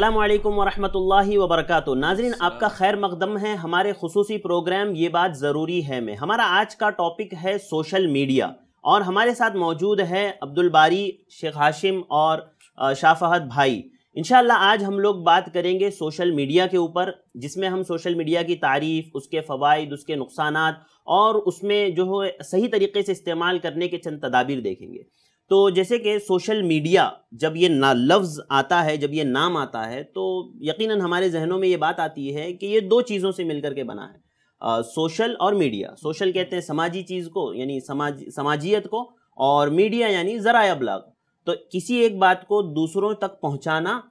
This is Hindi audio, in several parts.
अस्सलाम वालेकुम वरहमतुल्लाहि वबरकातु नाजरीन आपका खैर मकदम है हमारे खसूसी प्रोग्राम ये बात ज़रूरी है में हमारा आज का टॉपिक है सोशल मीडिया और हमारे साथ मौजूद है अब्दुल बारी शेख हाशिम और शाफहत भाई इन आज हम लोग बात करेंगे सोशल मीडिया के ऊपर जिसमें हम सोशल मीडिया की तारीफ़ उसके फ़वाद उसके नुकसान और उसमें जो है सही तरीके से इस्तेमाल करने के चंद तदाबीर देखेंगे तो जैसे कि सोशल मीडिया जब ये ना लफ्ज़ आता है जब ये नाम आता है तो यकीनन हमारे जहनों में ये बात आती है कि ये दो चीज़ों से मिलकर के बना है आ, सोशल और मीडिया सोशल कहते हैं समाजी चीज़ को यानी समाज समाजियत को और मीडिया यानी ज़रा अबलाग तो किसी एक बात को दूसरों तक पहुँचाना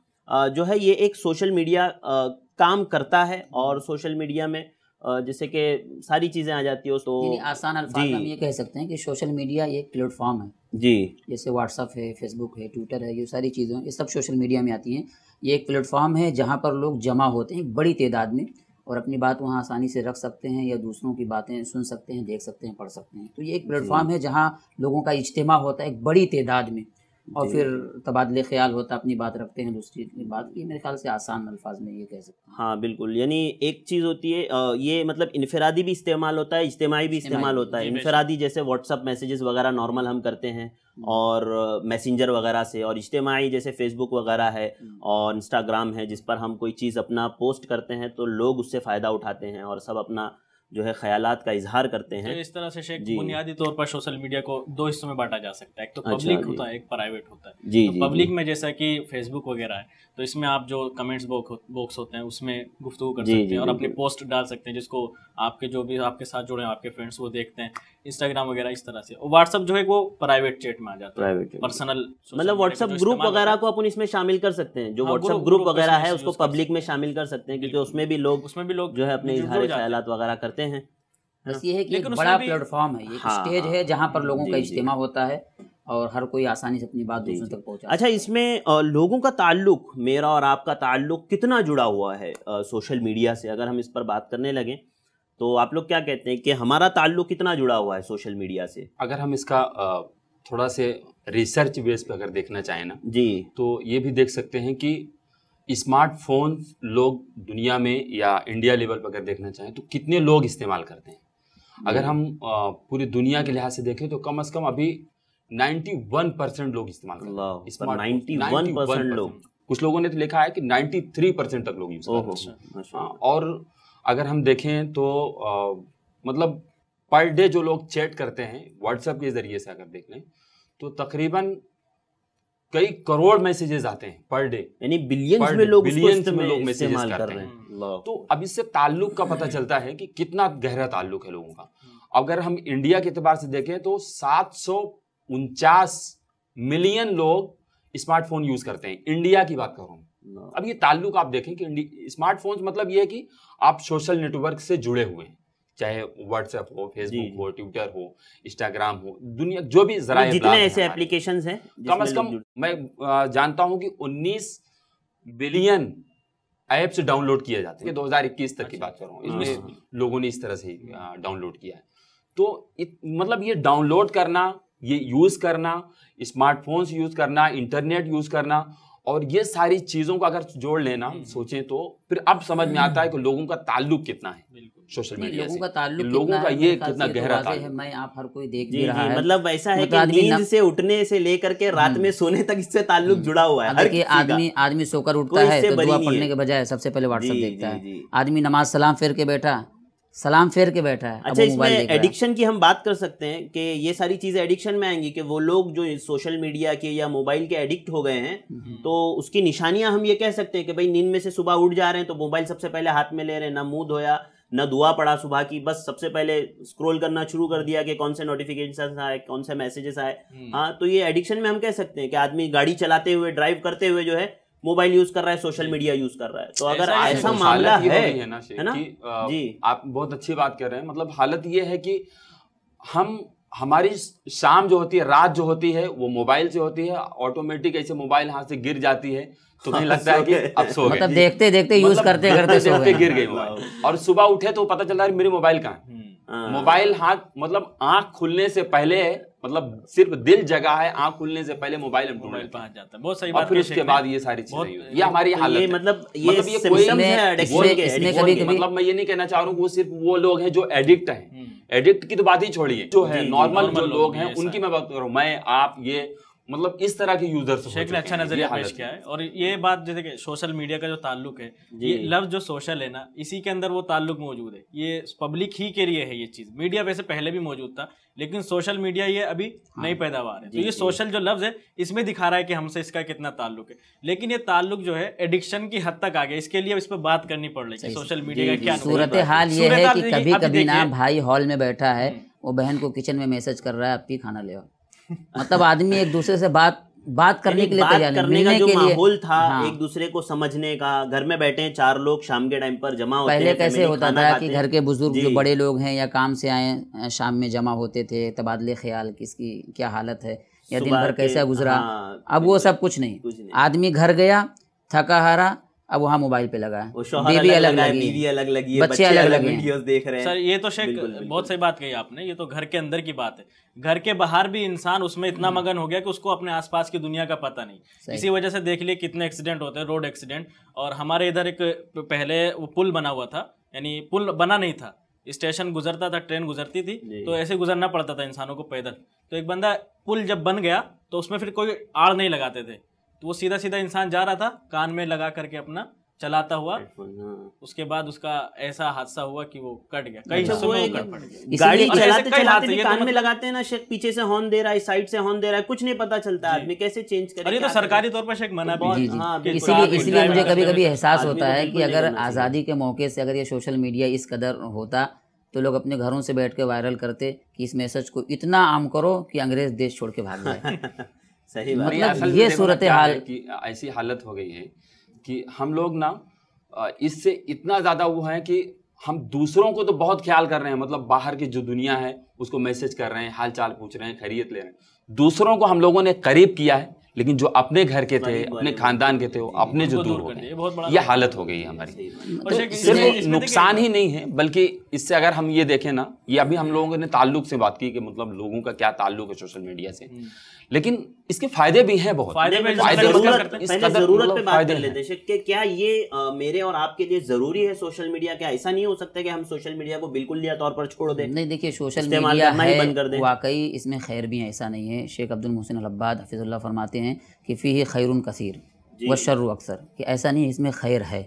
जो है ये एक सोशल मीडिया आ, काम करता है और सोशल मीडिया में जैसे कि सारी चीज़ें आ जाती है तो आसान अल्फाज हम ये कह सकते हैं कि सोशल मीडिया एक प्लेटफॉर्म है जी जैसे व्हाट्सअप है फेसबुक है ट्विटर है ये सारी चीज़ें ये सब सोशल मीडिया में आती हैं ये एक प्लेटफॉर्म है जहाँ पर लोग जमा होते हैं बड़ी तादाद में और अपनी बात वहाँ आसानी से रख सकते हैं या दूसरों की बातें सुन सकते हैं देख सकते हैं पढ़ सकते हैं तो ये एक प्लेटफॉर्म है जहाँ लोगों का इज्तम होता है एक बड़ी तादाद में और फिर तबादले ख्याल होता अपनी बात रखते हैं दूसरी अपनी बात ये मेरे ख्याल से आसान अल्फाज में ये कह सकते हैं हाँ बिल्कुल यानी एक चीज़ होती है ये मतलब इनफरादी भी इस्तेमाल होता है इज्तमाही भी इस्तेमाल होता है इनफरादी जैसे व्हाट्सअप मैसेजेस वगैरह नॉर्मल हम करते हैं हम्म। और मैसेंजर वगैरह से और इज्तमाही जैसे फेसबुक वगैरह है हम्म। और इंस्टाग्राम है जिस पर हम कोई चीज़ अपना पोस्ट करते हैं तो लोग उससे फ़ायदा उठाते हैं और सब अपना जो है ख्याल का इजहार करते तो हैं तो इस तरह से शेख बुनियादी तौर पर सोशल मीडिया को दो हिस्सों में बांटा जा सकता है एक तो पब्लिक अच्छा, होता है एक प्राइवेट होता है जी, तो जी, पब्लिक में जैसा कि फेसबुक वगैरह है तो इसमें आप जो कमेंट्स बॉक्स होते हैं उसमें गुफ्तु कर सकते हैं और अपनी पोस्ट डाल सकते हैं जिसको आपके जो भी आपके साथ जुड़े हैं आपके फ्रेंड्स वो देखते हैं इंस्टाग्राम वगैरह इस तरह से व्हाट्सअप जो है वो प्राइवेट चैट में आ जाता है पर्सनल मतलब व्हाट्सअप ग्रुप वगैरह को अपन इसमें शामिल कर सकते हैं जो व्हाट्सअप ग्रुप वगैरह है उसको पब्लिक में शामिल कर सकते हैं क्योंकि उसमें भी लोग उसमें भी लोग जो है अपने इजहार ख्याल वगैरह करते हैं बस हाँ। ये है कि बड़ा प्लेटफॉर्म है ये स्टेज हाँ, हाँ। है जहाँ पर लोगों का इज्तिमा होता है और हर कोई आसानी से अपनी बात दूसरे तक पहुँचा अच्छा इसमें लोगों का ताल्लुक मेरा और आपका ताल्लुक कितना जुड़ा हुआ है सोशल मीडिया से अगर हम इस पर बात करने लगें तो आप लोग क्या कहते हैं कि हमारा ताल्लुक कितना जुड़ा हुआ है सोशल मीडिया से अगर हम इसका थोड़ा से रिसर्च बेस पर अगर देखना चाहें ना जी तो ये भी देख सकते हैं कि स्मार्टफोन लोग दुनिया में या इंडिया लेवल पर अगर देखना चाहें तो कितने लोग इस्तेमाल करते हैं अगर हम पूरी दुनिया के लिहाज से देखें तो कम अज़ कम अभी 91 परसेंट लोग इस्तेमाल करते हैं 91 परसेंट लोग कुछ लोगों ने तो लिखा है कि 93 परसेंट तक लोग यूज करते हैं हाँ, और अगर हम देखें तो आ, मतलब पर डे जो लोग चैट करते हैं व्हाट्सएप के ज़रिए से अगर देख लें तो तकरीबन कई करोड़ मैसेजेस आते हैं पर डे यानी बिलियन में लोग बिलियन में लोग मैसेज करते कर रहे हैं तो अब इससे ताल्लुक का पता चलता है कि कितना गहरा ताल्लुक है लोगों का अगर हम इंडिया के अतबार से देखें तो सात मिलियन लोग स्मार्टफोन यूज करते हैं इंडिया की बात करूँ अब ये ताल्लुक आप देखें कि स्मार्टफोन मतलब ये है कि आप सोशल नेटवर्क से जुड़े हुए हैं चाहे व्हाट्सएप हो फेसबुक हो ट्विटर हो इंस्टाग्राम हो दुनिया जो भी जरा जितने ऐसे एप्लीकेशन है कम अज कम मैं जानता हूँ कि उन्नीस बिलियन ऐप्स डाउनलोड किए जाते हैं दो हजार इक्कीस तक की अच्छा। बात कर रहा हूँ इसमें हाँ। लोगों ने इस तरह से डाउनलोड किया है तो मतलब ये डाउनलोड करना ये यूज़ करना स्मार्टफोन्स यूज़ करना इंटरनेट यूज़ करना और ये सारी चीज़ों को अगर जोड़ लेना हम्म। सोचें तो फिर अब समझ में आता है कि लोगों का ताल्लुक कितना है सोशल मीडिया लोगों का ताल्लुक लोगों का ये कितना गहरा है मैं आप हर कोई देख भी रहा है मतलब ऐसा है कि नींद से उठने से लेकर के रात में हम्म। सोने तक इससे ताल्लुक हम्म। जुड़ा हुआ है आदमी आदमी सोकर उठता है तो दुआ पढ़ने के बजाय सबसे पहले व्हाट्सएप देखता है आदमी नमाज सलाम फेर के बैठा सलाम फेर के बैठा है अच्छा इसमें एडिक्शन की हम बात कर सकते हैं कि ये सारी चीज़ें एडिक्शन में आएंगी कि वो लोग जो सोशल मीडिया के या मोबाइल के एडिक्ट हो गए हैं हम्म। तो उसकी निशानियां हम ये कह सकते हैं कि भाई नींद में से सुबह उठ जा रहे हैं तो मोबाइल सबसे पहले हाथ में ले रहे हैं ना मुंह धोया ना दुआ पड़ा सुबह की बस सबसे पहले स्क्रोल करना शुरू कर दिया कि कौन से नोटिफिकेशन आए कौन से मैसेजेस आए हम्म। हाँ तो ये एडिक्शन में हम कह सकते हैं कि आदमी गाड़ी चलाते हुए ड्राइव करते हुए जो है मोबाइल यूज कर रहा है सोशल मीडिया यूज कर रहा है तो अगर ऐसा, मामला है है ना, है ना? आ, जी आप बहुत अच्छी बात कर रहे हैं मतलब हालत ये है कि हम हमारी शाम जो होती है रात जो होती है वो मोबाइल से होती है ऑटोमेटिक ऐसे मोबाइल हाथ से गिर जाती है तो नहीं हाँ, लगता है कि अब सो गए मतलब देखते देखते यूज मतलब करते करते सो गए गिर गई मोबाइल हाँ। और सुबह उठे तो पता चल रहा है मेरी मोबाइल कहाँ हाँ। मोबाइल हाथ मतलब आंख खुलने से पहले मतलब सिर्फ दिल जगा है आंख खुलने से पहले मोबाइल हम ढूंढ पहुंच जाता है बहुत सही बात फिर उसके बाद ये सारी चीजें ये हमारी तो हालत मतलब ये मतलब मतलब मैं ये नहीं कहना चाह रहा हूँ वो सिर्फ वो लोग हैं जो एडिक्ट हैं एडिक्ट हम्म। की तो बात ही छोड़िए जो है नॉर्मल जो लोग हैं उनकी मैं बात कर रहा हूँ मैं आप ये मतलब इस तरह के यूजर्स शेख ने अच्छा नजरिया पेश किया है और ये बात जैसे कि सोशल मीडिया का जो ताल्लुक है ये लफ्ज जो सोशल है ना इसी के अंदर वो ताल्लुक मौजूद है ये पब्लिक ही के लिए है ये चीज मीडिया वैसे पहले भी मौजूद था लेकिन सोशल मीडिया ये अभी हाँ, नई पैदावार है तो ये सोशल जो लफ्ज़ है इसमें दिखा रहा है कि हमसे इसका कितना ताल्लुक है लेकिन ये ताल्लुक जो है एडिक्शन की हद तक आ गया इसके लिए इस पर बात करनी पड़ रही है सोशल मीडिया का क्या सूरत हाल ये है कि कभी कभी ना भाई हॉल में बैठा है हम्म। वो बहन को किचन में मैसेज कर रहा है आपकी खाना ले मतलब आदमी एक दूसरे से बात बात करने के लिए बात करने का जो माहौल था हाँ। एक दूसरे को समझने का घर में बैठे हैं चार लोग शाम के टाइम पर जमा होते पहले कैसे होता था कि घर के बुजुर्ग जो बड़े लोग हैं या काम से आए शाम में जमा होते थे तबादले ख्याल किसकी क्या हालत है या दिन भर कैसा गुजरा हाँ, अब वो सब कुछ नहीं आदमी घर गया थका हारा अब वहाँ मोबाइल पे लगा है बीवी अलग, अलग लगी अलग लगी है बच्चे अलग अलग वीडियोस देख रहे हैं सर ये तो शेख बहुत सही बात कही आपने ये तो घर के अंदर की बात है घर के बाहर भी इंसान उसमें इतना हम्म। मगन हो गया कि उसको अपने आसपास की दुनिया का पता नहीं इसी वजह से देख लिए कितने एक्सीडेंट होते हैं रोड एक्सीडेंट और हमारे इधर एक पहले वो पुल बना हुआ था यानी पुल बना नहीं था स्टेशन गुजरता था ट्रेन गुजरती थी तो ऐसे गुजरना पड़ता था इंसानों को पैदल तो एक बंदा पुल जब बन गया तो उसमें फिर कोई आड़ नहीं लगाते थे तो वो सीधा सीधा इंसान जा रहा था कान में लगा करके अपना चलाता हुआ हाँ। उसके बाद उसका ऐसा हादसा हुआ कि वो कट गया कई हिस्सों अच्छा, में कट गाड़ी तो चलाते चलाते तो कान में मतलब लगाते हैं ना शेख पीछे से हॉर्न दे रहा है साइड से हॉर्न दे रहा है कुछ नहीं पता चलता आदमी कैसे चेंज करे अरे तो सरकारी तौर पर शेख मना भी इसीलिए इसीलिए मुझे कभी कभी एहसास होता है हाँ, तो कि अगर आज़ादी के मौके से अगर ये सोशल मीडिया इस कदर होता तो लोग अपने घरों से बैठ के वायरल करते कि इस मैसेज को इतना आम करो कि अंग्रेज देश छोड़ के भाग जाए सही बात मतलब, मतलब ये सूरत हाल की ऐसी हालत हो गई है कि हम लोग ना इससे इतना ज़्यादा वो है कि हम दूसरों को तो बहुत ख्याल कर रहे हैं मतलब बाहर की जो दुनिया है उसको मैसेज कर रहे हैं हाल चाल पूछ रहे हैं खैरियत ले रहे हैं दूसरों को हम लोगों ने करीब किया है लेकिन जो अपने घर के थे अपने खानदान के थे अपने जो दूर हो गए ये हालत हो गई हमारी तो सिर्फ नुकसान ही नहीं है बल्कि इससे अगर हम ये देखें ना ये अभी हम लोगों ने ताल्लुक से बात की कि मतलब लोगों का क्या ताल्लुक है सोशल मीडिया से हम्म। लेकिन इसके फायदे भी हैं बहुत फायदे मतलब क्या ये मेरे और आपके लिए जरूरी है सोशल मीडिया क्या ऐसा नहीं हो सकता कि हम सोशल मीडिया को बिल्कुल तौर पर छोड़ दें नहीं देखिए सोशल मीडिया वाकई इसमें खैर भी ऐसा नहीं है शेख अब्दुल मोहसिन अब्बाद हफीजुल्ला फरमाते हैं हैं कि फ़ी ही खैर कसीर व शर अक्सर कि ऐसा नहीं इसमें खैर है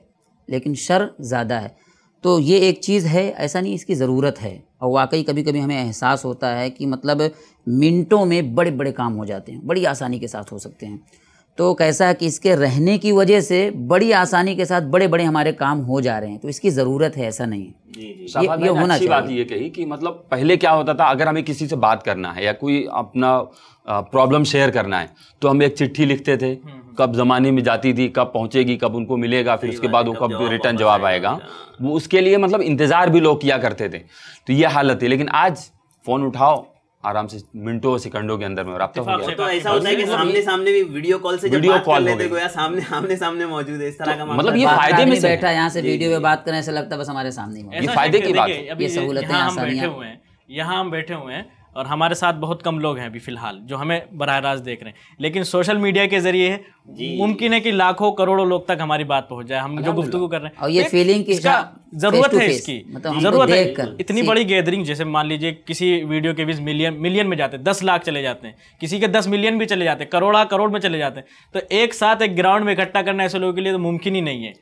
लेकिन शर ज़्यादा है तो ये एक चीज़ है ऐसा नहीं इसकी ज़रूरत है और वाकई कभी कभी हमें एहसास होता है कि मतलब मिनटों में बड़े बड़े काम हो जाते हैं बड़ी आसानी के साथ हो सकते हैं तो कैसा है कि इसके रहने की वजह से बड़ी आसानी के साथ बड़े बड़े हमारे काम हो जा रहे हैं तो इसकी ज़रूरत है ऐसा नहीं जी जी ये, ये होना अच्छी बात ये कही कि मतलब पहले क्या होता था अगर हमें किसी से बात करना है या कोई अपना प्रॉब्लम शेयर करना है तो हम एक चिट्ठी लिखते थे हम्म, हम्म। कब ज़माने में जाती थी कब पहुंचेगी कब उनको मिलेगा फिर उसके बाद वो कब रिटर्न जवाब आएगा वो उसके लिए मतलब इंतज़ार भी लोग किया करते थे तो ये हालत थी लेकिन आज फ़ोन उठाओ आराम से मिनटों और सेकंडों के अंदर में और तो ऐसा होता है कि सामने सामने भी वीडियो कॉल से वीडियो कॉल लेते तो सामने सामने मौजूद है इस तरह का हाँ, मतलब ये फायदे में बैठा यहाँ से वीडियो में बात करने से लगता है बस हमारे सामने ये फायदे की बात ये हैं यहाँ हम बैठे हुए हैं और हमारे साथ बहुत कम लोग हैं अभी फिलहाल जो हमें बरह रास्त देख रहे हैं लेकिन सोशल मीडिया के जरिए मुमकिन है कि लाखों करोड़ों लोग तक हमारी बात पहुंच जाए हम जो गुफ्तु कर रहे हैं और ये फीलिंग किसका मतलब जरूरत है इसकी मतलब जरूरत है इतनी बड़ी गैदरिंग जैसे मान लीजिए किसी वीडियो के बीच मिलियन मिलियन में जाते हैं दस लाख चले जाते हैं किसी के दस मिलियन भी चले जाते हैं करोड़ा करोड़ में चले जाते हैं तो एक साथ एक ग्राउंड में इकट्ठा करना ऐसे लोगों के लिए तो मुमकिन ही नहीं है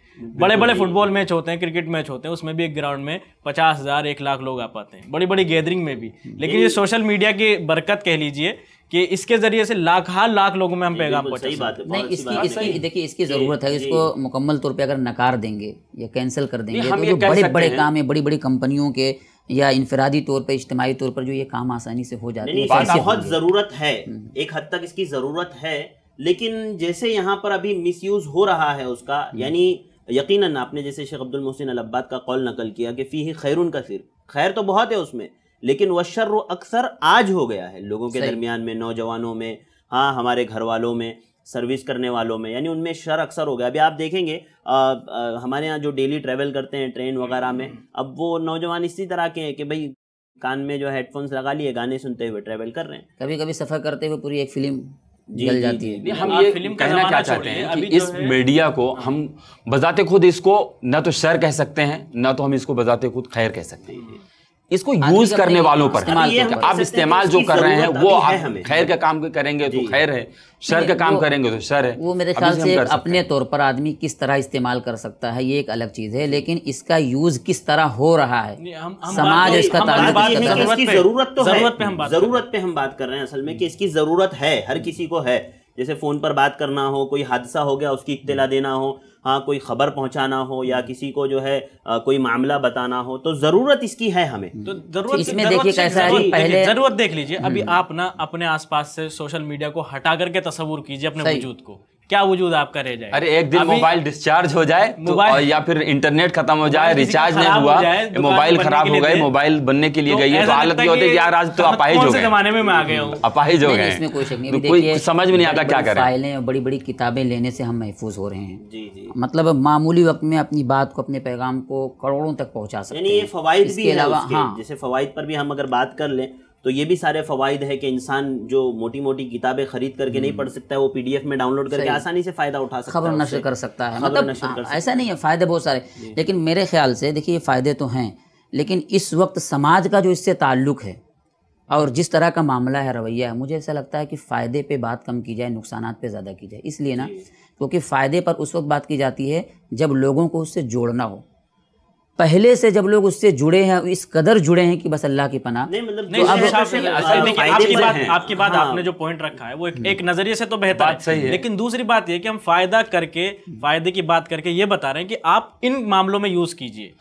बड़े बड़े फुटबॉल मैच होते हैं क्रिकेट मैच होते हैं उसमें भी एक ग्राउंड में पचास हजार एक लाख लोग आ पाते हैं बड़ी बड़ी गैदरिंग में भी लेकिन ये सोशल मीडिया की बरकत कह लीजिए कि इसके जरिए से लाख हाँ लाख लोगों में हम पैगाम बात है नहीं इसकी इसकी देखिए इसकी ज़रूरत है इसको मुकम्मल तौर पे अगर नकार देंगे या कैंसिल कर देंगे तो जो बड़े बड़े काम है बड़ी बड़ी कंपनियों के या इनफरादी तौर पर इज्तमी तौर पर जो ये काम आसानी से हो जाते हैं बहुत ज़रूरत है हम्म। एक हद तक इसकी ज़रूरत है लेकिन जैसे यहाँ पर अभी यूज हो रहा है उसका हम्म। यानी यकीनन आपने जैसे शेख अब्दुल मोहसिन अब्बाद का कॉल नकल किया कि फ़ी ही खैर का सिर खैर तो बहुत है उसमें लेकिन वह शर्र अक्सर आज हो गया है लोगों के दरमियान में नौजवानों में हाँ हमारे घर वालों में सर्विस करने वालों में यानी उनमें शर अक्सर हो गया अभी आप देखेंगे आ, आ, हमारे यहाँ जो डेली ट्रेवल करते हैं ट्रेन वगैरह में हम्म। अब वो नौजवान इसी तरह के हैं कि भाई कान में जो हेडफोन्स लगा लिए गाने सुनते हुए ट्रेवल कर रहे हैं कभी कभी सफर करते हुए पूरी एक फिल्म जल जाती है हम ये फिल्म कहना क्या चाहते हैं कि इस मीडिया को हाँ। हम बजाते खुद इसको ना तो शर कह सकते हैं ना तो हम इसको बजाते खुद खैर कह सकते हैं इसको यूज करने वालों पर आप तो इस्तेमाल जो कर रहे हैं वो आप खैर का काम करेंगे तो खैर है शर का काम करेंगे तो शर है वो मेरे ख्याल से अपने तौर पर आदमी किस तरह इस्तेमाल कर सकता है ये एक अलग चीज है लेकिन इसका यूज किस तरह हो रहा है समाज इसका तो जरूरत पे हम बात कर रहे हैं असल में कि इसकी जरूरत है हर किसी को है जैसे फ़ोन पर बात करना हो कोई हादसा हो गया उसकी इतला हम्म। देना हो हाँ कोई ख़बर पहुंचाना हो या हम्म। किसी को जो है आ, कोई मामला बताना हो तो ज़रूरत इसकी है हमें तो ज़रूरत तो इसमें देखिए कैसा है पहले ज़रूरत देख लीजिए अभी हम्म। आप ना अपने आसपास से सोशल मीडिया को हटा करके तस्वूर कीजिए अपने वजूद को क्या वजूद आपका रह जाए अरे एक दिन मोबाइल डिस्चार्ज हो जाए तो, या फिर इंटरनेट खत्म हो जाए रिचार्ज नहीं हुआ मोबाइल खराब हो गए मोबाइल बनने के लिए तो गई है तो यार आज तो अपाहिज हो गए जमाने में आ गया अपाहिज हो हम्म, गए कोई तो समझ में नहीं आता क्या फाइलें बड़ी बड़ी किताबें लेने से हम महफूज हो रहे हैं मतलब मामूली वक्त में अपनी बात को अपने पैगाम को करोड़ों तक पहुँचा सकते हैं भी अलावा हाँ जैसे फवाद पर भी हम अगर बात कर लें तो ये भी सारे फवायद है कि इंसान जो मोटी मोटी किताबें खरीद करके नहीं पढ़ सकता है वो पीडीएफ में डाउनलोड करके आसानी से फायदा उठा सकता खबर नशर कर सकता है मतलब ऐसा नहीं है फायदे बहुत सारे लेकिन मेरे ख्याल से देखिए फायदे तो हैं लेकिन इस वक्त समाज का जो इससे ताल्लुक है और जिस तरह का मामला है रवैया है मुझे ऐसा लगता है कि फ़ायदे पे बात कम की जाए नुकसान पे ज़्यादा की जाए इसलिए ना क्योंकि फ़ायदे पर उस वक्त बात की जाती है जब लोगों को उससे जोड़ना हो पहले से जब लोग उससे जुड़े हैं इस कदर जुड़े हैं कि बस अल्लाह की पना मतलब तो आपकी बात हाँ। आपने जो पॉइंट रखा है वो एक, हम्म। नजरिए से तो बेहतर सही है लेकिन दूसरी बात यह कि हम फायदा करके फायदे की बात करके ये बता रहे हैं कि आप इन मामलों में यूज कीजिए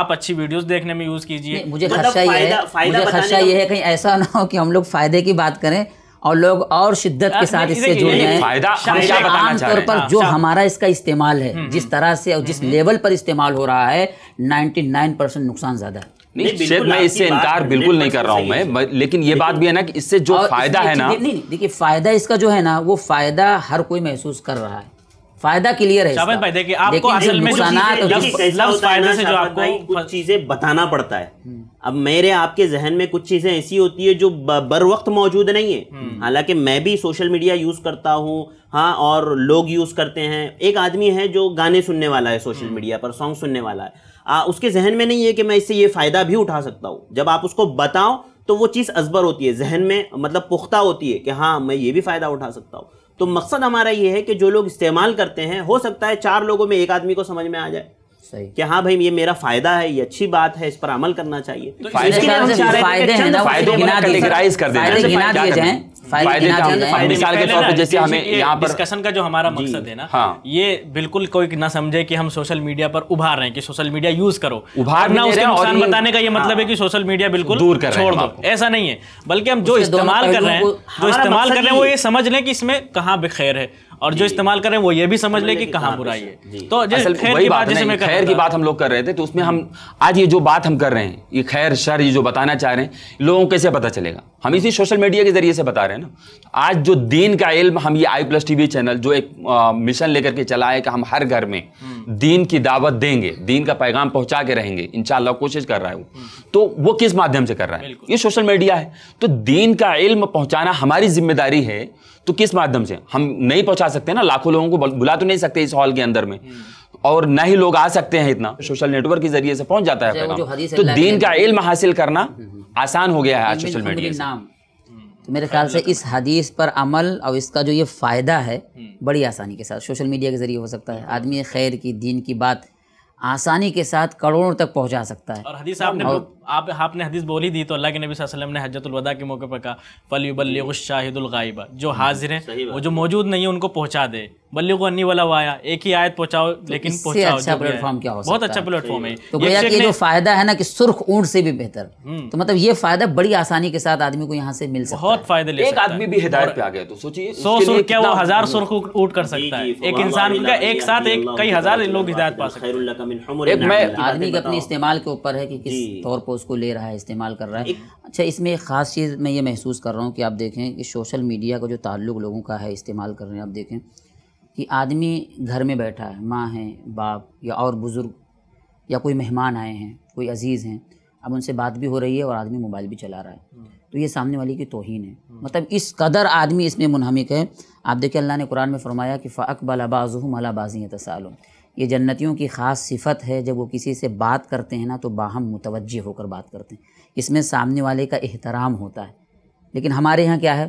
आप अच्छी वीडियो देखने में यूज कीजिए मुझे मतलब खर्चा ये है ये है कहीं ऐसा ना हो कि हम लोग फायदे की बात करें और लोग और शिद्दत के साथ इससे जुड़ रहे हैं आमतौर पर हाँ, जो हमारा इसका इस्तेमाल है हम्म, जिस हम्म। तरह से और जिस हम्म, लेवल पर इस्तेमाल हो रहा है 99 परसेंट नुकसान ज्यादा है नहीं मैं इससे इनकार बिल्कुल नहीं कर रहा हूँ मैं लेकिन ये बात भी है ना कि इससे जो फायदा है ना नहीं देखिए फायदा इसका जो है ना वो फायदा हर कोई महसूस कर रहा है फायदा क्लियर है भाई देखिए आपको असल में जो कुछ चीजें बताना पड़ता है हम्म। अब मेरे आपके जहन में कुछ चीजें ऐसी होती है जो बर वक्त मौजूद नहीं है हम्म। हालांकि मैं भी सोशल मीडिया यूज करता हूँ हाँ और लोग यूज करते हैं एक आदमी है जो गाने सुनने वाला है सोशल हम्म। मीडिया पर सॉन्ग सुनने वाला है आ, उसके जहन में नहीं है कि मैं इससे ये फायदा भी उठा सकता हूँ जब आप उसको बताओ तो वो चीज़ अजबर होती है जहन में मतलब पुख्ता होती है कि हाँ मैं ये भी फायदा उठा सकता हूँ तो मकसद हमारा ये है कि जो लोग इस्तेमाल करते हैं हो सकता है चार लोगों में एक आदमी को समझ में आ जाए सही कि हाँ भाई ये मेरा फायदा है ये अच्छी बात है इस पर अमल करना चाहिए तो, तो फायदे गिना दिए जाएं का जो हमारा मकसद है ना हाँ। ये बिल्कुल कोई ना समझे कि हम सोशल मीडिया पर उभार रहे हैं कि सोशल मीडिया यूज करो उभारना उसके नुकसान बताने का ये हाँ। मतलब है कि सोशल मीडिया बिल्कुल दूर कर छोड़ दो ऐसा नहीं है बल्कि हम जो इस्तेमाल कर रहे हैं जो इस्तेमाल कर रहे हैं वो ये समझ लें कि इसमें कहाँ बखैर है और जो इस्तेमाल कर रहे हैं वो ये भी समझ ले कि कहाँ बुराई है तो जैसे खैर की बात खैर की बात हम लोग कर रहे थे तो उसमें हम्म। हम आज ये जो बात हम कर रहे हैं ये खैर शर ये जो बताना चाह रहे हैं लोगों को कैसे पता चलेगा हम इसी सोशल मीडिया के जरिए से बता रहे हैं ना आज जो दीन का इल्म हम ये आई प्लस टीवी चैनल जो एक मिशन लेकर के चला है कि हम हर घर में हम्म। दीन की दावत देंगे दीन का पैगाम पहुंचा के रहेंगे इन कोशिश कर रहा है वो हम्म। तो वो किस माध्यम से कर रहा है ये सोशल मीडिया है तो दीन का इल्म पहुंचाना हमारी जिम्मेदारी है तो किस माध्यम से हम नहीं पहुंचा सकते ना लाखों लोगों को बुला तो नहीं सकते इस हॉल के अंदर में हम्म। और ना ही लोग आ सकते हैं इतना सोशल नेटवर्क के जरिए से पहुंच जाता है तो दीन का इल्म हासिल करना हम्म, हम्म। आसान हो गया है आज सोशल मीडिया तो मेरे ख्याल से इस हदीस पर अमल और इसका जो ये फ़ायदा है बड़ी आसानी के साथ सोशल मीडिया के ज़रिए हो सकता है आदमी खैर की दीन की बात आसानी के साथ करोड़ों तक पहुंचा सकता है और हदीस आपने आप आपने हदीस बोली दी तो अल्लाह के नबी वसल्लम ने हजतुलवदा के मौके पर कहा फ़लबल्लिशाहिदुलगाइबा जो हम्म, हाजिर हैं वो जो मौजूद नहीं है उनको पहुंचा दे बल्ली को अन्नी वाला वाया एक ही आयत पहुंचाओ तो लेकिन पहुंचाओ अच्छा प्लेटफॉर्म क्या हो बहुत अच्छा प्लेटफॉर्म है तो भैया ये जो फायदा है ना कि सुर्ख ऊंट से भी बेहतर हम्म। तो मतलब ये फायदा बड़ी आसानी के साथ आदमी को यहाँ से मिल सकता बहुत फायदे एक आदमी भी हिदायत पे आ गया तो सोचिए सौ सुर्ख क्या वो हजार मतलब सुर्ख ऊंट कर सकता है एक इंसान का एक साथ एक कई हजार लोग हिदायत पा सकते हैं आदमी के अपने इस्तेमाल के ऊपर है कि किस तौर पर को उसको ले रहा है इस्तेमाल कर रहा है अच्छा इसमें एक ख़ास चीज़ मैं ये महसूस कर रहा हूँ कि आप देखें कि सोशल मीडिया का जो ताल्लुक लोगों का है इस्तेमाल कर रहे हैं आप देखें कि आदमी घर में बैठा है माँ है बाप या और बुज़ुर्ग या कोई मेहमान आए हैं कोई अजीज़ हैं अब उनसे बात भी हो रही है और आदमी मोबाइल भी चला रहा है हम्म। तो ये सामने वाली की तोहन है हम्म। मतलब इस कदर आदमी इसमें मुनहमिक है आप देखिए अल्लाह ने कुरान में फरमाया कि फ़ाक बलाबाज़ू मलाबाजी है तसालों ये जन्नतियों की ख़ास सिफत है जब वो किसी से बात करते हैं ना तो बाहम मुतवजह होकर बात करते हैं इसमें सामने वाले का एहतराम होता है लेकिन हमारे यहाँ क्या है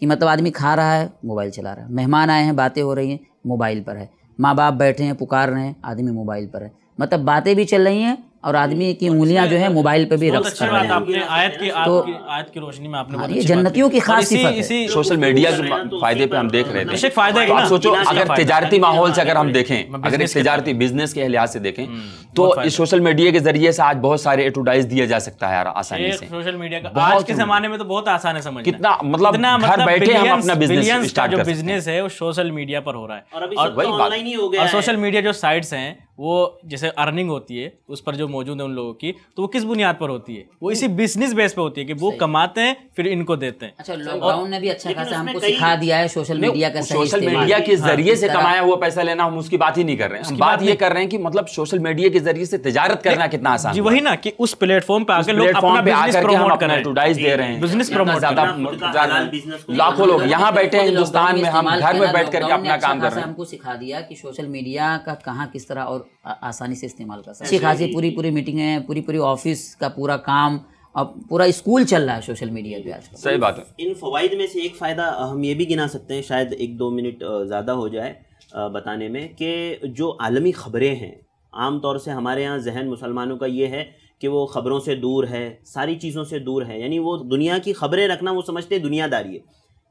कि मतलब तो आदमी खा रहा है मोबाइल चला रहा है मेहमान आए हैं बातें हो रही हैं मोबाइल पर है माँ बाप बैठे हैं पुकार रहे हैं आदमी मोबाइल पर है मतलब बातें भी चल रही हैं और आदमी की उंगलियां जो है मोबाइल पे भी रख सकते हैं आयत की तो आयत की रोशनी में आपने हाँ, ये जन्नतियों की खास सिफत है सोशल मीडिया के तो फायदे पे हम देख रहे थे फायदा है तो सोचो अगर तजारती माहौल से अगर हम हाँ, देखें अगर इस तजारती बिजनेस के लिहाज से देखें हम्म, तो इस सोशल मीडिया के जरिए से आज बहुत सारे एडवर्टाइज दिया जा सकता है आसानी से सोशल मीडिया का आज के जमाने में तो बहुत आसान है समझ कितना मतलब घर मतलब बैठे हम अपना बिजनेस स्टार्ट जो बिजनेस है वो सोशल मीडिया पर हो रहा है और सोशल तो मीडिया जो साइट्स हैं वो जैसे अर्निंग होती है उस पर जो मौजूद है उन लोगों की तो वो किस बुनियाद पर होती है वो इसी बिजनेस बेस पे होती है कि वो कमाते हैं फिर इनको देते हैं अच्छा लॉकडाउन ने भी अच्छा खासा हमको सिखा दिया है सोशल मीडिया का सोशल मीडिया के हाँ, जरिए से कमाया हुआ पैसा लेना हम उसकी बात ही नहीं कर रहे हैं बात ये कर रहे हैं कि मतलब सोशल मीडिया के जरिए से तजारत करना कितना आसान जी वही ना कि उस प्लेटफॉर्म पे आकर लोग अपना बिजनेस प्रमोट कर दे रहे हैं बिजनेस प्रमोट ज्यादा लाखों लोग यहाँ बैठे हैं हिंदुस्तान में हम घर में बैठ करके अपना काम अच्छा कर रहे हैं हमको सिखा दिया कि सोशल मीडिया का कहाँ किस तरह और आसानी से इस्तेमाल कर सकते अच्छी खासी हाँ पूरी पूरी है पूरी पूरी ऑफिस का पूरा काम अब पूरा स्कूल चल रहा है सोशल मीडिया पे आज सही बात है इन फवाइद में से एक फ़ायदा हम ये भी गिना सकते हैं शायद एक दो मिनट ज़्यादा हो जाए बताने में कि जो आलमी ख़बरें हैं आमतौर से हमारे यहाँ जहन मुसलमानों का ये है कि वो ख़बरों से दूर है सारी चीज़ों से दूर है यानी वो दुनिया की ख़बरें रखना वो समझते दुनियादारी है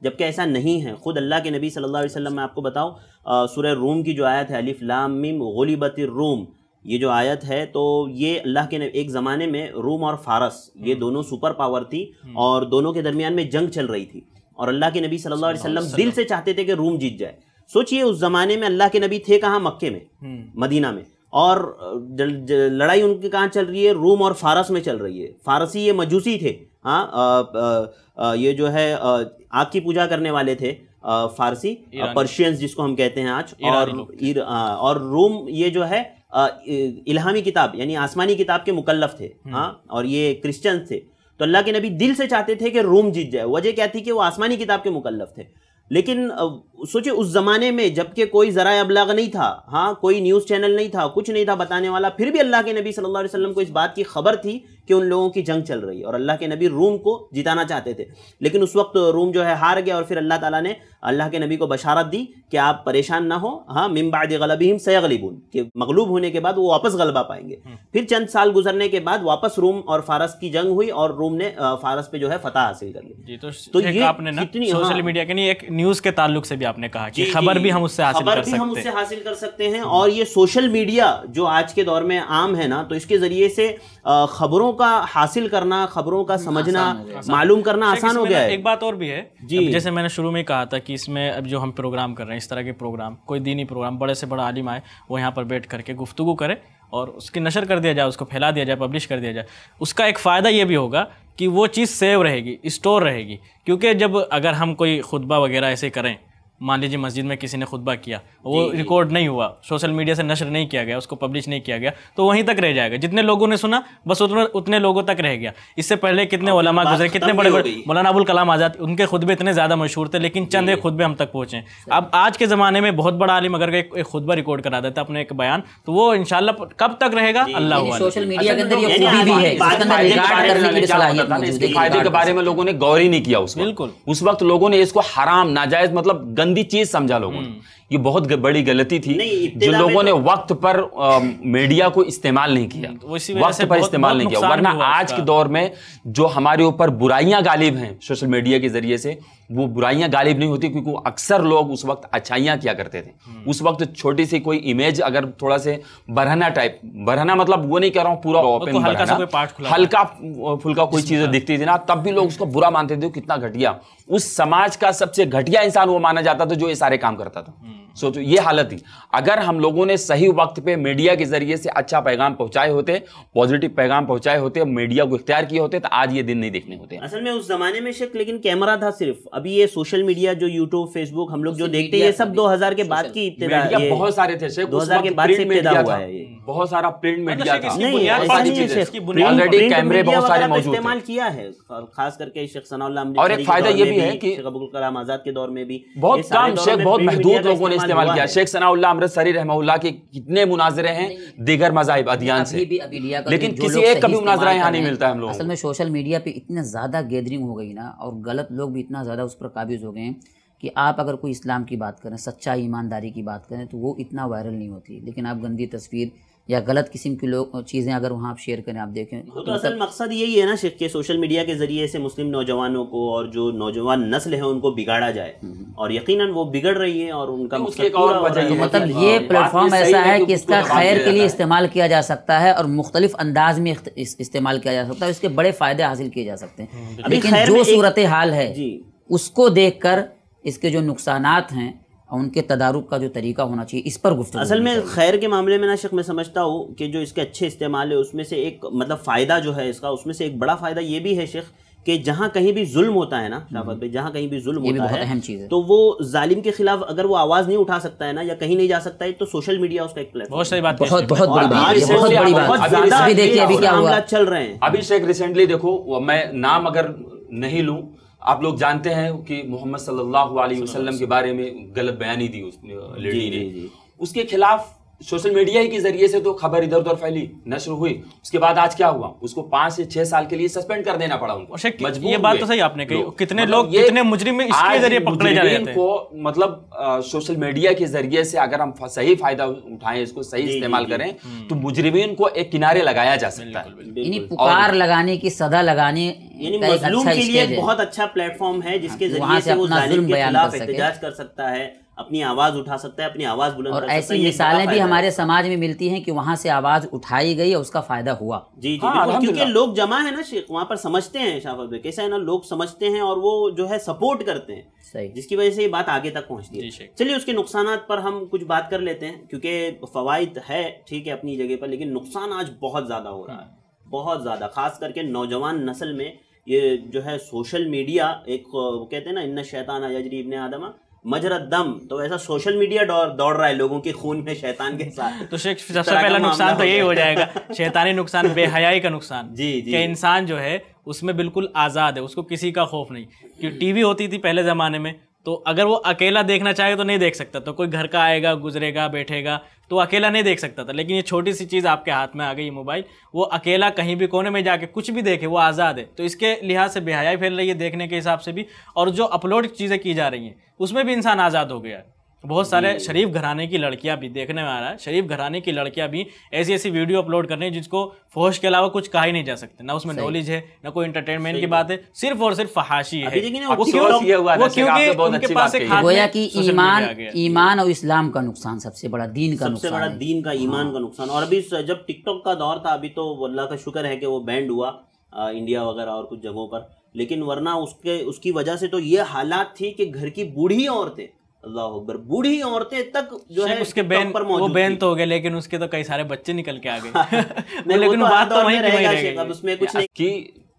जबकि ऐसा नहीं है ख़ुद अल्लाह के नबी सल्लल्लाहु अलैहि वसल्लम मैं आपको बताऊँ सुर रूम की जो आयत है अलिफ लाम मिम गलीबत रूम ये जो आयत है तो ये अल्लाह के एक ज़माने में रूम और फारस ये हम्म। दोनों सुपर पावर थी हम्म। और दोनों के दरमियान में जंग चल रही थी और अल्लाह के नबी सल्लल्लाहु अलैहि वसल्लम दिल से चाहते थे कि रूम जीत जाए सोचिए उस ज़माने में अल्लाह के नबी थे कहाँ मक्के में हम्म। मदीना में और लड़ाई उनके कहाँ चल रही है रूम और फारस में चल रही है फारसी ये मजूसी थे हाँ ये जो है आग की पूजा करने वाले थे फारसी पर्शियंस जिसको हम कहते हैं आज और इर, आ, और रोम ये जो है इलाहामी किताब यानी आसमानी किताब के मुकल्लफ थे हम्म। हाँ और ये क्रिश्चियंस थे तो अल्लाह के नबी दिल से चाहते थे कि रोम जीत जाए वजह क्या थी कि वो आसमानी किताब के मुकल्लफ थे लेकिन सोचिए उस ज़माने में जबकि कोई ज़रा अबलाग नहीं था हाँ कोई न्यूज़ चैनल नहीं था कुछ नहीं था बताने वाला फिर भी अल्लाह के नबी सल्लल्लाहु अलैहि वसल्लम को इस बात की खबर थी कि उन लोगों की जंग चल रही है और अल्लाह के नबी रूम को जिताना चाहते थे लेकिन उस वक्त रूम जो है हार गया और फिर अल्लाह ताला ने अल्लाह के नबी को बशारत दी कि आप परेशान ना हो हाँ मिम्बाद गलबीम सैगलिबून कि मगलूब होने के बाद वो वापस गलबा पाएंगे हम्म। फिर चंद साल गुजरने के बाद वापस रूम और फारस की जंग हुई और रूम ने फारस पे जो है फतह हासिल कर ली तो, तो ये आपने सोशल हाँ। मीडिया के नहीं एक न्यूज के ताल्लुक से भी आपने कहा कि खबर भी हम उससे हासिल खबर भी हम उससे हासिल कर सकते हैं और ये सोशल मीडिया जो आज के दौर में आम है ना तो इसके जरिए से खबरों का हासिल करना खबरों का समझना मालूम करना अच्छा, आसान हो गया है एक बात और भी है जी जैसे मैंने शुरू में कहा था कि इसमें अब जो हम प्रोग्राम कर रहे हैं इस तरह के प्रोग्राम कोई दीनी प्रोग्राम बड़े से बड़ा आलिम आए वो यहाँ पर बैठ करके गुफ्तु करे और उसकी नशर कर दिया जाए उसको फैला दिया जाए पब्लिश कर दिया जाए उसका एक फ़ायदा ये भी होगा कि वो चीज़ सेव रहेगी स्टोर रहेगी क्योंकि जब अगर हम कोई खुतबा वगैरह ऐसे करें मान लीजिए मस्जिद में किसी ने खुतबा किया वो रिकॉर्ड नहीं हुआ सोशल मीडिया से नशर नहीं किया गया उसको पब्लिश नहीं किया गया तो वहीं तक रह जाएगा जितने लोगों ने सुना बस उतने उतने लोगों तक रह गया इससे पहले कितने ओलमा गुजरे कितने बड़े बड़े मौलाना अबुल कलाम आज़ाद उनके खुतबे इतने ज़्यादा मशहूर थे लेकिन चंद एक खुतबे हम तक पहुँचे अब आज के ज़माने में बहुत बड़ा आलिम अगर एक खुतबा रिकॉर्ड करा देता अपने एक बयान तो वो इन कब तक रहेगा अल्लाह सोशल मीडिया अच्छा, के तो बारे में लोगों ने गौर ही नहीं किया बिल्कुल उस वक्त लोगों ने इसको हराम नाजायज मतलब गंदी चीज समझा लोगों ने हम्म। ये बहुत बड़ी गलती थी जो लोगों तो- ने वक्त पर मीडिया को इस्तेमाल नहीं किया हम्म, वक्त पर इस्तेमाल नहीं किया वरना आज के दौर में जो हमारे ऊपर बुराइयां गालिब हैं सोशल मीडिया के जरिए से वो बुराइयां गालिब नहीं होती क्योंकि अक्सर लोग उस वक्त अच्छाइयां किया करते थे हम्म। उस वक्त छोटी सी कोई इमेज अगर थोड़ा से बरहना टाइप बरहना मतलब वो नहीं कह रहा हूँ पूरा ओपन तो, तो हल्का सा हल्का फुल्का कोई चीज दिखती थी ना तब भी लोग उसको बुरा मानते थे कितना घटिया उस समाज का सबसे घटिया इंसान वो माना जाता था जो ये सारे काम करता था हम्म। सोचो तो ये हालत थी अगर हम लोगों ने सही वक्त पे मीडिया के जरिए से अच्छा पैगाम पहुंचाए होते पॉजिटिव पैगाम पहुंचाए होते मीडिया को इख्तियार किए होते तो आज ये दिन नहीं देखने होते असल में उस जमाने में शक लेकिन कैमरा था सिर्फ अभी ये सोशल मीडिया जो यूट्यूब फेसबुक हम लोग जो देखते हैं ये सब 2000 के बाद की बहुत सारे थे शेख 2000 के बाद से बहुत सारा प्रिंट मतलब मीडिया कैमरे बहुत सारे तो मौजूद इस्तेमाल किया है खास करके शेख सनाउल्लाह और एक फायदा ये भी है कि अब्दुल कलाम आजाद के दौर में भी बहुत कम शेख बहुत महदूद लोगों ने इस्तेमाल किया शेख सनाउल्ला अमृतसरी रहमल्ला के कितने मुनाजरे हैं दीगर मजाहब अदियान से लेकिन किसी एक का भी मुनाजरा यहाँ नहीं मिलता है हम लोग असल में सोशल मीडिया पे इतना ज़्यादा गैदरिंग हो गई ना और गलत लोग भी इतना ज़्यादा उस पर काबिज हो गए हैं कि आप अगर कोई इस्लाम की बात करें सच्चा ईमानदारी की बात करें तो वो इतना वायरल नहीं होती लेकिन आप गंदी तस्वीर या गलत किस्म की लोग चीज़ें अगर वहाँ आप शेयर करें आप देखें तो, तो असल मकसद यही है ना कि सोशल मीडिया के ज़रिए से मुस्लिम नौजवानों को और जो नौजवान नस्ल है उनको बिगाड़ा जाए हम्म, हम्म। और यकीनन वो बिगड़ रही है और उनका तो मकसद तो मतलब ये प्लेटफॉर्म हाँ, ऐसा है कि इसका खैर के लिए इस्तेमाल किया जा सकता है और मुख्तलिफ अंदाज में इस्तेमाल किया जा सकता है इसके बड़े फ़ायदे हासिल किए जा सकते हैं हम्म, लेकिन जो सूरत हाल है उसको देख कर इसके जो नुकसान हैं और उनके तदारुक का जो तरीका होना चाहिए इस पर गुफ्त असल में खैर के मामले में ना शेख मैं समझता हूँ कि जो इसके अच्छे इस्तेमाल है उसमें से एक मतलब फ़ायदा जो है इसका उसमें से एक बड़ा फ़ायदा ये भी है शेख कि जहाँ कहीं भी जुल्म होता है ना शाफत हम्म। भाई जहाँ कहीं भी जुल्म होता है अहम चीज़ है तो वो जालिम के खिलाफ अगर वो आवाज़ नहीं उठा सकता है ना या कहीं नहीं जा सकता है तो सोशल मीडिया उसका एक प्लेटफॉर्म बहुत सही बात बहुत बहुत बड़ी बात है बहुत बड़ी बात अभी देखिए अभी क्या हुआ चल रहे हैं अभी शेख रिसेंटली देखो मैं नाम अगर नहीं लूँ आप लोग जानते हैं कि मोहम्मद सल्लल्लाहु अलैहि वसल्लम के बारे में गलत बयानी दी उसने लेडी ने उसके खिलाफ सोशल मीडिया के जरिए से तो खबर इधर उधर फैली नशर हुई उसके बाद आज क्या हुआ उसको पांच से छह साल के लिए सस्पेंड कर देना पड़ा उनको ये बात तो सही आपने कही कितने मतलब लोग कितने मुजरिम इसके जरिए पकड़े जा रहे हैं को मतलब सोशल मीडिया के जरिए से अगर हम सही फायदा उठाएं इसको सही इस्तेमाल करें हम्म। तो मुजरिमीन को एक किनारे लगाया जा सकता है पुकार लगाने की सदा लगाने अच्छा के लिए बहुत अच्छा प्लेटफॉर्म है जिसके हाँ, जरिए से वो जालिम के खिलाफ एहतजाज कर सकता है अपनी आवाज उठा सकता है अपनी आवाज बुलंद और ऐसी मिसालें भी हमारे समाज में मिलती हैं कि वहाँ से आवाज उठाई गई और उसका फायदा हुआ जी जी हाँ, क्योंकि लोग जमा है ना शेख वहाँ पर समझते हैं शाफत भाई कैसा है ना लोग समझते हैं और वो जो है सपोर्ट करते हैं सही जिसकी वजह से ये बात आगे तक पहुँचती है चलिए उसके नुकसान पर हम कुछ बात कर लेते हैं क्योंकि फवायद है ठीक है अपनी जगह पर लेकिन नुकसान आज बहुत ज्यादा हो रहा है हाँ। बहुत ज्यादा खास करके नौजवान नस्ल में ये जो है सोशल मीडिया एक कहते हैं ना इन शैतान अजरी इबन आदमा मजरदम तो ऐसा सोशल मीडिया दौड़ दौड़ रहा है लोगों के खून में शैतान के साथ तो शेख सबसे पहला नुकसान तो यही हो जाएगा शैतानी नुकसान बेहयाई का नुकसान जी जी इंसान जो है उसमें बिल्कुल आज़ाद है उसको किसी का खौफ नहीं कि टीवी होती थी पहले ज़माने में तो अगर वो अकेला देखना चाहे तो नहीं देख सकता तो कोई घर का आएगा गुजरेगा बैठेगा तो अकेला नहीं देख सकता था लेकिन ये छोटी सी चीज़ आपके हाथ में आ गई मोबाइल वो अकेला कहीं भी कोने में जाके कुछ भी देखे वो आज़ाद है तो इसके लिहाज से बेहयाई फैल रही है देखने के हिसाब से भी और जो अपलोड चीज़ें की जा रही हैं उसमें भी इंसान आज़ाद हो गया है बहुत सारे शरीफ घराने की लड़कियां भी देखने में आ रहा है शरीफ घराने की लड़कियां भी ऐसी ऐसी वीडियो अपलोड कर रही है जिसको फोश के अलावा कुछ कहा ही नहीं जा सकते ना उसमें नॉलेज है ना कोई एंटरटेनमेंट की बात है सिर्फ और सिर्फ फहाशी है गोया ईमान ईमान और इस्लाम का नुकसान सबसे बड़ा दीन का सबसे बड़ा दीन का ईमान का हाँ। नुकसान और अभी जब टिकटॉक का दौर था अभी तो अल्लाह का शुक्र है कि वो बैंड हुआ इंडिया वगैरह और कुछ जगहों पर लेकिन वरना उसके उसकी वजह से तो ये हालात थी कि घर की बूढ़ी औरतें अल्लाह अकबर बूढ़ी औरतें तक जो है उसके बैन पर वो बैन तो हो गए लेकिन उसके तो कई सारे बच्चे निकल के आ गए लेकिन तो बात तो वहीं रहेगा अब उसमें कुछ नहीं कि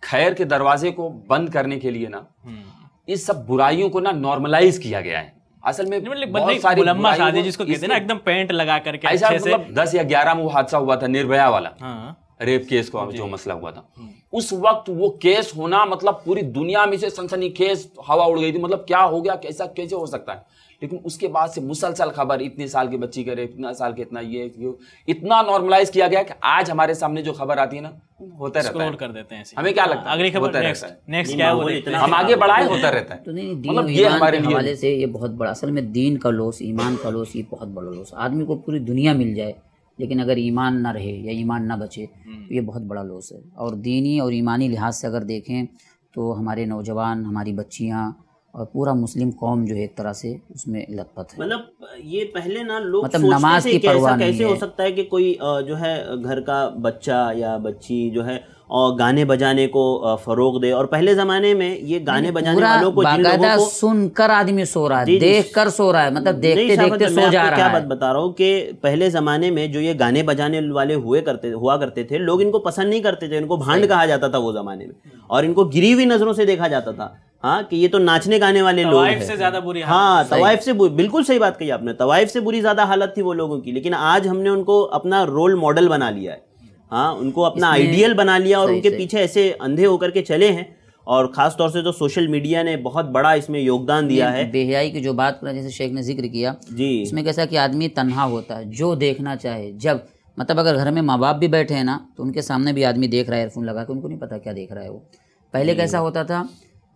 खैर के दरवाजे को बंद करने के लिए ना हम्म। इस सब बुराइयों को ना नॉर्मलाइज किया गया है असल में मतलब बहुत सारी लंबा शादी जिसको कहते हैं ना एकदम पेंट लगा करके अच्छे से मतलब दस या ग्यारह में वो हादसा हुआ था निर्भया वाला हाँ। रेप केस को जो मसला हुआ था हम्म। उस वक्त वो केस होना मतलब पूरी दुनिया में से सनसनी केस हवा उड़ गई थी मतलब क्या हो गया कैसा कैसे हो सकता है लेकिन उसके बाद से मुसलसल खबर इतने साल की बच्ची करे इतना साल के इतना ये इतना नॉर्मलाइज किया गया कि आज हमारे सामने जो खबर आती है ना होता रहता है कर देते हैं हमें क्या लगता है अगली खबर नेक्स्ट क्या हम आगे बढ़ाए होता रहता है तो नहीं मतलब ये हमारे हवाले से ये बहुत बड़ा असल में दीन का लोस ईमान का लोस ये बहुत बड़ा लोस आदमी को पूरी दुनिया मिल जाए लेकिन अगर ईमान ना रहे या ईमान ना बचे हम्म। तो ये बहुत बड़ा लॉस है और दीनी और ईमानी लिहाज से अगर देखें तो हमारे नौजवान हमारी बच्चियाँ और पूरा मुस्लिम कौम जो है एक तरह से उसमें लथपथ है मतलब ये पहले ना लोग मतलब नमाज की कैसे हो सकता है कि कोई जो है घर का बच्चा या बच्ची जो है और गाने बजाने को फरोग दे और पहले ज़माने में ये गाने बजाने वालों को जिन लोगों को सुनकर आदमी सो रहा है देख कर सो रहा है मतलब देखते देखते सो जा रहा है क्या बात बता रहा हूँ कि पहले ज़माने में जो ये गाने बजाने वाले हुए करते हुआ करते थे लोग इनको पसंद नहीं करते थे इनको भांड कहा जाता था वो ज़माने में और इनको गिरी हुई नज़रों से देखा जाता था हाँ कि ये तो नाचने गाने वाले लोग हैं से ज्यादा बुरी हाँ तवाइफ से बिल्कुल सही बात कही आपने तवाइफ से बुरी ज्यादा हालत थी वो लोगों की लेकिन आज हमने उनको अपना रोल मॉडल बना लिया है हाँ उनको अपना आइडियल बना लिया और उनके पीछे ऐसे अंधे होकर के चले हैं और खास तौर से तो सोशल मीडिया ने बहुत बड़ा इसमें योगदान दिया है बेहियाई की जो बात करें जैसे शेख ने जिक्र किया जी इसमें कैसा कि आदमी तनहा होता है जो देखना चाहे जब मतलब अगर घर में माँ बाप भी बैठे हैं ना तो उनके सामने भी आदमी देख रहा है एयरफोन लगा के उनको नहीं पता क्या देख रहा है वो पहले कैसा होता था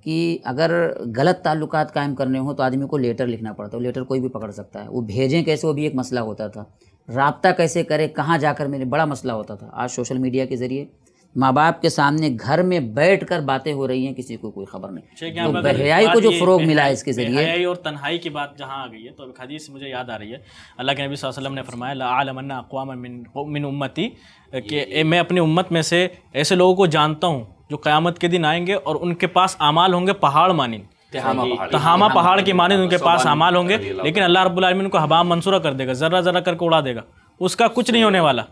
कि अगर गलत ताल्लुक कायम करने हो तो आदमी को लेटर लिखना पड़ता है लेटर कोई भी पकड़ सकता है वो भेजें कैसे वो भी एक मसला होता था रबता कैसे करें कहाँ जाकर मेरे बड़ा मसला होता था आज सोशल मीडिया के ज़रिए माँ बाप के सामने घर में बैठ कर बातें हो रही हैं किसी को कोई खबर नहीं तो बहयाई को जो फरोग मिला है इसके जरिए और तनहाई की बात जहाँ आ गई है तो से मुझे याद आ रही है अल्लाह के नबी वसल्लम ने फरमाया आलमन्ना मिन उम्मती कि मैं अपनी उम्मत में से ऐसे लोगों को जानता हूँ जो क़्यामत के दिन आएंगे और उनके पास अमाल होंगे पहाड़ मानिन तहामा पहाड़ के माने तो उनके पास अमाल होंगे लेकिन अल्लाह रब्बुल आलमीन हबाम मंसूरा कर देगा ज़र्रा ज़र्रा करके उड़ा देगा उसका कुछ नहीं होने वाला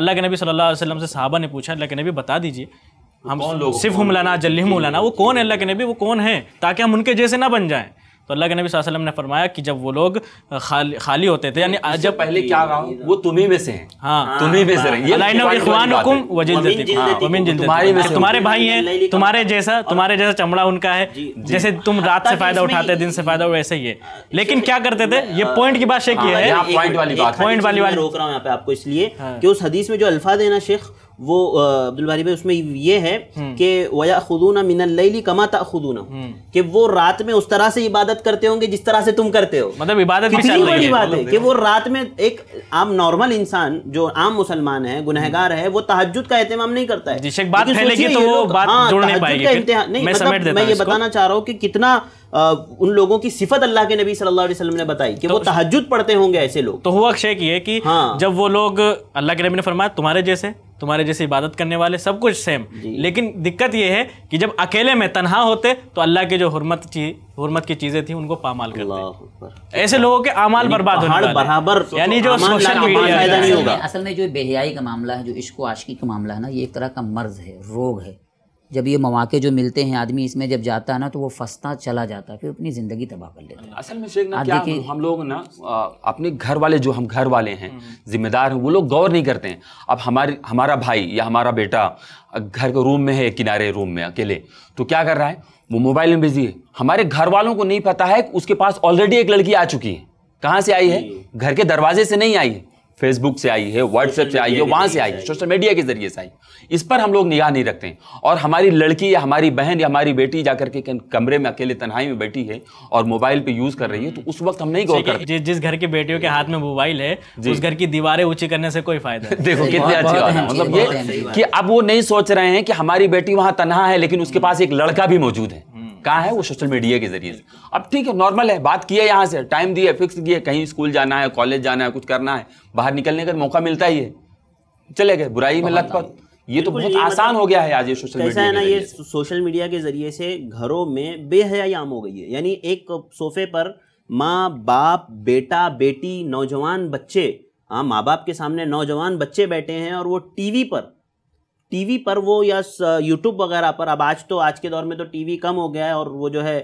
अल्लाह के नबी सल्लल्लाहु अलैहि वसल्लम से साहबा ने पूछा अल्लाह के नबी बता दीजिए तो हम सिर्फ हम लाना जल्ली हम लाना वो कौन है अल्लाह के नबी वो कौन है ताकि हम उनके जैसे ना बन जाएं तो अल्लाह के नबी वसल्लम ने फरमाया कि जब वो लोग खाली, खाली होते थे यानी आज जब पहले क्या गाँव वो तुम्हें में से हैं हाँ तुम्हें में से रहे ये इखवान हुकुम रहेंगे तुम्हारे हाँ। भाई हैं तुम्हारे जैसा तुम्हारे जैसा चमड़ा उनका है जैसे तुम रात से फायदा उठाते दिन से फायदा वैसे ही है हाँ, लेकिन क्या करते थे ये पॉइंट हाँ, की बात शेख ये है पॉइंट वाली बात पॉइंट वाली बात रोक रहा हूँ यहाँ पे आपको इसलिए कि उस हदीस में जो अल्फाज है ना शेख वो अब्दुल भारी भाई उसमें ये है हम्म। कि वया खुदूना मिनल लैली कमा खुदूना हम्म। कि वो रात में उस तरह से इबादत करते होंगे जिस तरह से तुम करते हो मतलब इबादत कितनी बड़ी बात है कि वो मतलब रात में एक आम नॉर्मल इंसान जो आम मुसलमान है गुनहगार हम्म। है वो तहजद का एहतमाम नहीं करता है बात तो वो बात हाँ, नहीं मैं मतलब ये बताना चाह रहा हूँ कि कितना उन लोगों की सिफत अल्लाह के नबी सल्लल्लाहु अलैहि वसल्लम ने बताई कि तो वो तहजद पढ़ते होंगे ऐसे लोग तो हुआ शेख ये कि हाँ जब वो लोग अल्लाह के नबी ने फरमाया तुम्हारे जैसे तुम्हारे जैसे इबादत करने वाले सब कुछ सेम लेकिन दिक्कत यह है कि जब अकेले में तनहा होते तो अल्लाह के जो हुरमत की हुरमत की चीज़ें थी उनको पामाल करते ऐसे लोगों के अमाल बर्बाद होने बराबर तो यानी जो सोशल मीडिया असल में जो बेहियाई का मामला है जो इश्को आशकी का मामला है ना ये एक तरह का मर्ज है रोग है जब ये मौाक़े जो मिलते हैं आदमी इसमें जब जाता है ना तो वो फंसता चला जाता है फिर अपनी ज़िंदगी तबाह कर लेता है असल में शेख ना क्या हम लोग ना अपने घर वाले जो हम घर वाले हैं हम्म। जिम्मेदार हैं वो लोग गौर नहीं करते हैं अब हमारे हमारा भाई या हमारा बेटा घर के रूम में है किनारे रूम में अकेले तो क्या कर रहा है वो मोबाइल में बिजी है हमारे घर वालों को नहीं पता है उसके पास ऑलरेडी एक लड़की आ चुकी है कहाँ से आई है घर के दरवाजे से नहीं आई है फेसबुक से आई है व्हाट्सएप से आई है वहाँ से आई है सोशल मीडिया के जरिए से आई इस पर हम लोग निगाह नहीं रखते हैं और हमारी लड़की या हमारी बहन या हमारी बेटी जाकर के कमरे में अकेले तन्हाई में बैठी है और मोबाइल पे यूज़ कर रही है तो उस वक्त हम नहीं गौर कर जि, जिस घर की बेटियों के हाथ में मोबाइल है उस घर की दीवारें ऊँची करने से कोई फायदा देखो कितनी अच्छी बात है मतलब ये कि अब वो नहीं सोच रहे हैं कि हमारी बेटी वहाँ तनहा है लेकिन उसके पास एक लड़का भी मौजूद है कहाँ है वो सोशल मीडिया के जरिए अब ठीक है नॉर्मल है बात किया यहाँ से टाइम दिए फिक्स किए कहीं स्कूल जाना है कॉलेज जाना है कुछ करना है बाहर निकलने का मौका मिलता ही है चले गए बुराई में लगभग ये तो बहुत ये मतलब आसान मतलब हो गया है आज ये सोशल मीडिया है ना ये सोशल मीडिया के जरिए से घरों में बेहयाई आम हो गई है यानी एक सोफे पर माँ बाप बेटा बेटी नौजवान बच्चे हाँ माँ बाप के सामने नौजवान बच्चे बैठे हैं और वो टीवी पर टीवी पर वो या यूट्यूब वगैरह पर अब आज तो आज के दौर में तो टीवी कम हो गया है और वो जो है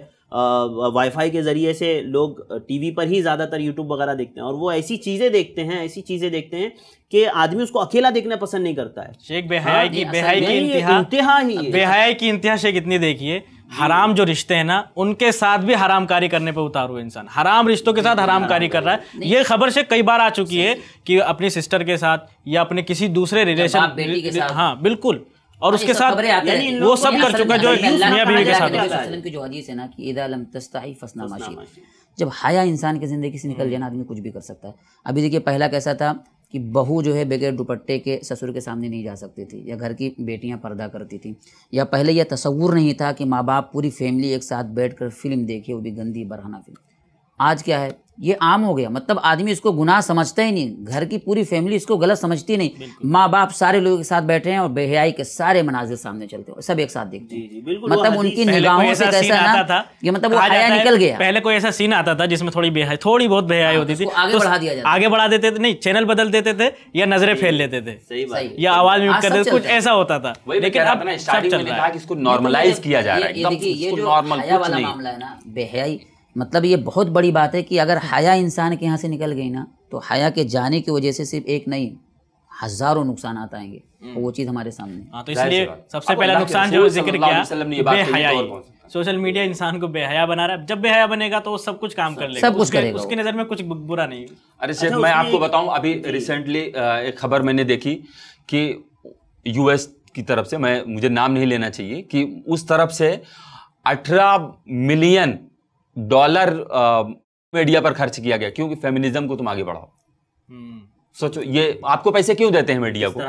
वाईफाई के ज़रिए से लोग टीवी पर ही ज़्यादातर यूट्यूब वगैरह देखते हैं और वो ऐसी चीज़ें देखते हैं ऐसी चीज़ें देखते हैं कि आदमी उसको अकेला देखना पसंद नहीं करता है शेख बेहया की हाँ, बेहया की इंतहा ही बेहया की इंतहा शेख इतनी देखिए हराम जो रिश्ते हैं ना उनके साथ भी हरामकारी करने पर उतारू इंसान हराम रिश्तों के साथ हरामकारी कर रहा है ये खबर से कई बार आ चुकी है कि अपनी सिस्टर के साथ या अपने किसी दूसरे रिलेशन हाँ बिल्कुल और हाँ, उसके साथ वो सब कर चुका जो बीवी के साथ है ना जब हाया इंसान की जिंदगी से निकल जाना आदमी कुछ भी कर सकता है अभी देखिए पहला कैसा था कि बहू जो है बगैर दुपट्टे के ससुर के सामने नहीं जा सकती थी या घर की बेटियां पर्दा करती थी या पहले यह तस्वूर नहीं था कि माँ बाप पूरी फैमिली एक साथ बैठ कर फिल्म देखे वो भी गंदी बरहाना फिल्म आज क्या है ये आम हो गया मतलब आदमी इसको गुनाह समझता ही नहीं घर की पूरी फैमिली इसको गलत समझती नहीं माँ बाप सारे लोगों के साथ बैठे हैं और बेहयाई के सारे मनाजिर सामने चलते हैं सब एक साथ देखते हैं मतलब उनकी निगाहों से कैसा आता था ये मतलब वो आया निकल गया पहले कोई ऐसा सीन आता था जिसमें थोड़ी बेहाई थोड़ी बहुत बेहाई हाँ, होती थी आगे तो बढ़ा दिया जाता आगे बढ़ा देते थे नहीं चैनल बदल देते थे या नजरे फेल लेते थे या आवाज म्यूट हाँ, कर देते कुछ ऐसा होता था लेकिन अब स्टार्टिंग में कहा कि इसको नॉर्मलाइज किया जा रहा है देखिए ये जो नॉर्मल वाला मामला है ना बेहयाई मतलब ये बहुत बड़ी बात है कि अगर हया इंसान के यहाँ से निकल गई ना तो हया के जाने की वजह से सिर्फ एक नहीं हजारों नुकसान आएंगे हम्म। वो चीज़ हमारे सामने आ, हाँ, तो इसलिए सबसे पहला नुकसान जो जिक्र किया सोशल मीडिया इंसान को बेहया बना रहा है जब बेहया बनेगा तो सब कुछ काम कर लेगा सब कुछ करेगा उसकी नज़र में कुछ बुरा नहीं अरे सर अच्छा, मैं आपको बताऊं अभी रिसेंटली एक खबर मैंने देखी कि यूएस की तरफ से मैं मुझे नाम नहीं लेना चाहिए कि उस तरफ से अठारह मिलियन डॉलर मीडिया पर खर्च किया गया क्योंकि फेमिनिज्म को तुम आगे बढ़ाओ हम्म। सोचो ये आपको पैसे क्यों देते हैं मीडिया को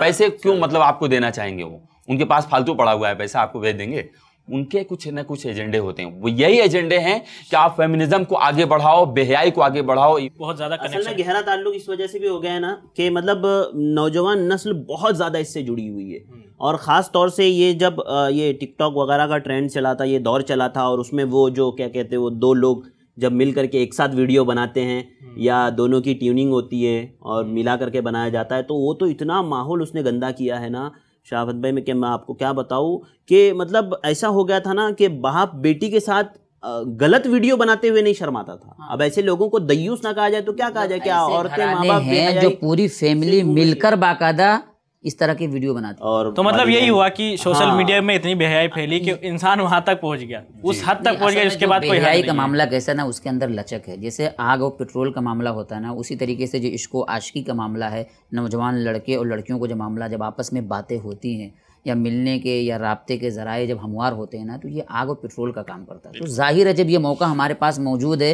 पैसे क्यों मतलब आपको देना चाहेंगे वो उनके पास फालतू पड़ा हुआ है पैसा आपको भेज देंगे उनके कुछ ना कुछ एजेंडे होते हैं वो यही एजेंडे हैं कि आप फेमिनिज्म को आगे बढ़ाओ बेहयाई को आगे बढ़ाओ बहुत ज्यादा असल में गहरा ताल्लुक इस वजह से भी हो गया है ना कि मतलब नौजवान नस्ल बहुत ज्यादा इससे जुड़ी हुई है हम्म। और ख़ास तौर से ये जब ये टिकटॉक वगैरह का ट्रेंड चला था ये दौर चला था और उसमें वो जो क्या कहते हैं वो दो लोग जब मिल करके एक साथ वीडियो बनाते हैं हम्म। या दोनों की ट्यूनिंग होती है और मिला करके बनाया जाता है तो वो तो इतना माहौल उसने गंदा किया है ना शाहबत भाई मैं मैं आपको क्या बताऊँ कि मतलब ऐसा हो गया था ना कि बाप बेटी के साथ गलत वीडियो बनाते हुए नहीं शर्माता था हाँ। अब ऐसे लोगों को दयूस ना कहा जाए तो क्या कहा मतलब जाए क्या औरतें माँ जो पूरी फैमिली मिलकर बाकायदा इस तरह की वीडियो हैं और तो मतलब यही हुआ कि सोशल हाँ। मीडिया में इतनी बेहयाई फैली कि इंसान वहां तक पहुंच गया उस हद तक पहुंच गया उसके बाद बेहयाई का मामला कैसा ना उसके अंदर लचक है जैसे आग और पेट्रोल का मामला होता है ना उसी तरीके से जो इश्को आशकी का मामला है नौजवान लड़के और लड़कियों को जो मामला जब आपस में बातें होती हैं या मिलने के या रबते के ज़राए जब हमवार होते हैं ना तो ये आग और पेट्रोल का काम करता है तो जाहिर है जब ये मौका हमारे पास मौजूद है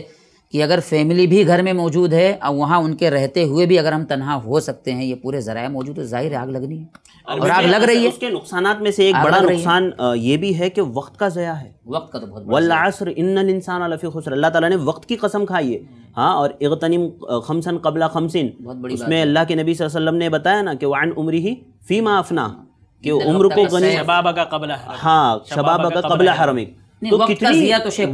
कि अगर फैमिली भी घर में मौजूद है और वहाँ उनके रहते हुए भी अगर हम तनहा हो सकते हैं ये पूरे जराए मौजूद है जाहिर आग लगनी है और आग लग रही है उसके नुकसान में से एक बड़ा नुकसान ये भी है कि वक्त का जया है वक्त का तो बहुत वल्लासर इन इंसान अलफ़ी खुसर अल्लाह ताला ने वक्त की कसम खाई है हम्म। हाँ और इगतनिम खमसन कबला खमसिन उसमें अल्लाह के नबी वसल्लम ने बताया ना कि वन उम्र ही फ़ीमा अफना कि उम्र को गनी शबाबा का कबला हाँ शबाबा का कबला हरमिक तो कितनी तो शेख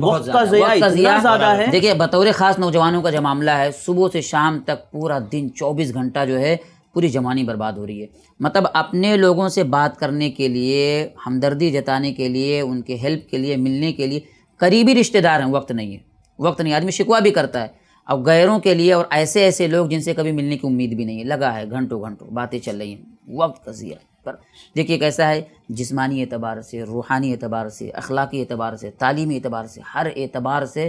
देखिए बतौर ख़ास नौजवानों का जो मामला है सुबह से शाम तक पूरा दिन चौबीस घंटा जो है पूरी जवानी बर्बाद हो रही है मतलब अपने लोगों से बात करने के लिए हमदर्दी जताने के लिए उनके हेल्प के लिए मिलने के लिए करीबी रिश्तेदार हैं वक्त नहीं है वक्त नहीं आदमी शिकवा भी करता है अब गैरों के लिए और ऐसे ऐसे लोग जिनसे कभी मिलने की उम्मीद भी नहीं है लगा है घंटों घंटों बातें चल रही हैं वक्त का ज़िया पर देखिए कैसा है जिस्मानी एतबार से रूहानी एतबार से अखलाकी एतबार से तालीमी एतबार से हर एतबार से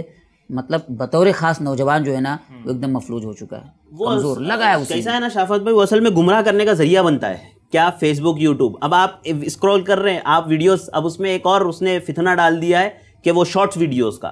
मतलब बतौर खास नौजवान जो है ना हम्म। वो एकदम मफलूज हो चुका है वो लगा है कैसा है ना शाफत भाई वो असल में गुमराह करने का जरिया बनता है क्या फेसबुक यूट्यूब अब आप स्क्रॉल कर रहे हैं आप वीडियोस अब उसमें एक और उसने फितना डाल दिया है कि वो शॉर्ट्स वीडियोस का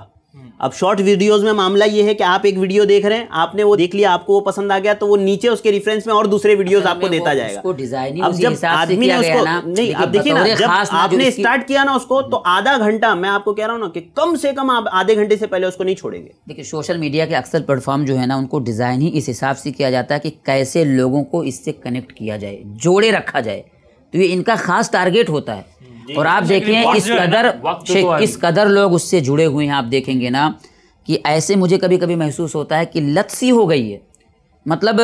अब शॉर्ट वीडियोस में मामला ये है कि आप एक वीडियो देख रहे हैं आपने वो देख लिया आपको वो पसंद आ गया तो वो नीचे उसके रेफरेंस में और दूसरे वीडियोस आपको देता जाएगा अब जब आदमी ने उसको नहीं अब देखिए ना जब आपने स्टार्ट किया ना उसको तो हम्म। आधा घंटा मैं आपको कह रहा हूँ ना कि कम से कम आप आधे घंटे से पहले उसको नहीं छोड़ेंगे देखिए सोशल मीडिया के अक्सर प्लेटफॉर्म जो है ना उनको डिजाइन ही इस हिसाब से किया जाता है कि कैसे लोगों को इससे कनेक्ट किया जाए जोड़े रखा जाए तो ये इनका खास टारगेट होता है और आप देखिए इस कदर तो इस कदर लोग उससे जुड़े हुए हैं आप देखेंगे ना कि ऐसे मुझे कभी कभी महसूस होता है कि लत सी हो गई है मतलब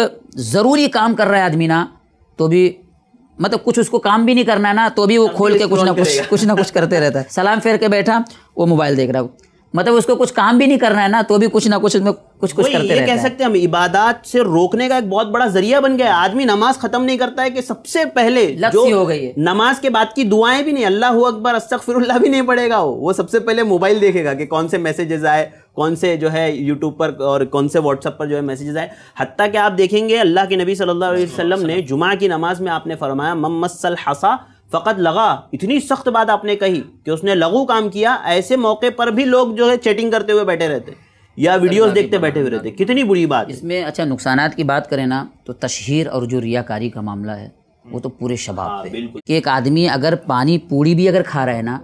ज़रूरी काम कर रहा है आदमी ना तो भी मतलब कुछ उसको काम भी नहीं करना है ना तो भी वो हाँ, खोल के कुछ ना कुछ कुछ ना कुछ करते रहता है सलाम फेर के बैठा वो मोबाइल देख रहा हूँ मतलब उसको कुछ काम भी नहीं करना है ना तो भी कुछ ना कुछ उसमें कुछ कुछ करते ये कह सकते हैं हम इबादत से रोकने का एक बहुत बड़ा जरिया बन गया आदमी नमाज खत्म नहीं करता है कि सबसे पहले जो हो गई है नमाज के बाद की दुआएं भी नहीं अल्लाह अकबर अस्तगफिरुल्लाह भी नहीं पड़ेगा वो वो सबसे पहले मोबाइल देखेगा कि कौन से मैसेजेस आए कौन से जो है यूट्यूब पर और कौन से व्हाट्सअप पर जो है मैसेजेस आए हती कि आप देखेंगे अल्लाह के नबी सल्लल्लाहु अलैहि वसल्लम ने जुमा की नमाज में आपने फरमाया मम्मसल हसा फ़कत लगा इतनी सख्त बात आपने कही कि उसने लघु काम किया ऐसे मौके पर भी लोग जो है चैटिंग करते हुए बैठे रहते या वीडियोस देखते बैठे हुए रहते कितनी बुरी बात इसमें अच्छा नुकसान की बात करें ना तो तशहर और जो रियाकारी का मामला है वो तो पूरे शबाब हाँ, पे कि एक आदमी अगर पानी पूड़ी भी अगर खा रहा है ना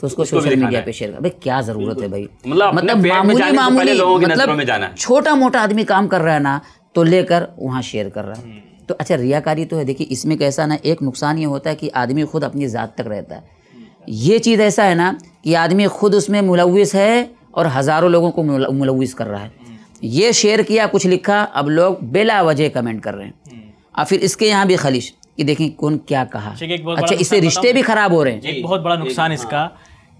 तो उसको सोशल मीडिया पे शेयर कर भाई क्या जरूरत है भाई मतलब मामूली मामूली मतलब, मतलब छोटा मोटा आदमी काम कर रहा है ना तो लेकर वहाँ शेयर कर रहा है हम्म। तो अच्छा रियाकारी तो है देखिए इसमें कैसा ना एक नुकसान ये होता है कि आदमी खुद अपनी ज़ात तक रहता है ये चीज़ ऐसा है ना कि आदमी खुद उसमें मुलविस है और हज़ारों लोगों को मुलविस कर रहा है ये शेयर किया कुछ लिखा अब लोग बेला वजह कमेंट कर रहे हैं और फिर इसके यहाँ भी खलिश कि देखें कौन क्या कहा अच्छा इससे रिश्ते भी खराब हो रहे हैं एक बहुत बड़ा नुकसान इसका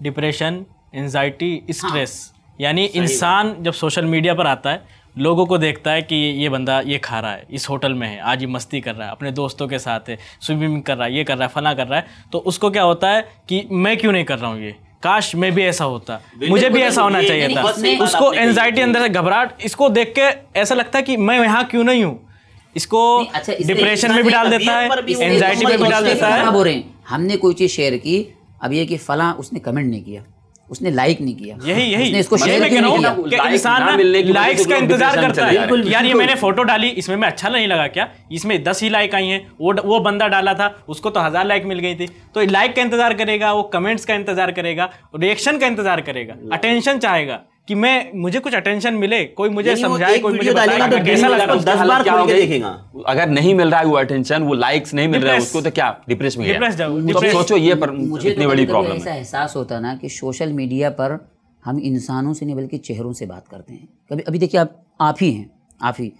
डिप्रेशन एनजाइटी स्ट्रेस हाँ। यानी इंसान जब सोशल मीडिया पर आता है लोगों को देखता है कि ये बंदा ये खा रहा है इस होटल में है आज ये मस्ती कर रहा है अपने दोस्तों के साथ है स्विमिंग कर रहा है ये कर रहा है फना कर रहा है तो उसको क्या होता है कि मैं क्यों नहीं कर रहा हूँ ये काश मैं भी ऐसा होता मुझे भी मतलब ऐसा होना चाहिए था उसको एनजाइटी अंदर से घबराहट इसको देख के ऐसा लगता है कि मैं यहाँ क्यों नहीं हूँ इसको अच्छा, डिप्रेशन में भी डाल देता है एनजाइटी में भी डाल देता है हमने कोई चीज़ शेयर की अब ये कि फला उसने कमेंट नहीं किया उसने लाइक नहीं किया यही यही उसने इसको शेयर मतलब नहीं किया कि इंसान ना लाइक्स का इंतजार करता है यार ये मैंने फोटो डाली इसमें मैं अच्छा नहीं लगा क्या इसमें दस ही लाइक आई हैं वो वो बंदा डाला था उसको तो हज़ार लाइक मिल गई थी तो लाइक का इंतजार करेगा वो कमेंट्स का इंतजार करेगा रिएक्शन का इंतजार करेगा अटेंशन चाहेगा कि मैं मुझे कुछ अटेंशन मिले कोई मुझे समझाए कोई मुझे बताए तो कैसा लगा दस बार क्या देखेगा अगर नहीं मिल रहा है वो अटेंशन वो लाइक्स नहीं मिल रहा है उसको तो क्या डिप्रेस में गया सोचो ये पर तो इतनी बड़ी प्रॉब्लम ऐसा एहसास होता ना कि सोशल मीडिया पर हम इंसानों से नहीं बल्कि चेहरों से बात करते हैं कभी अभी देखिए आप आप ही हैं आप ही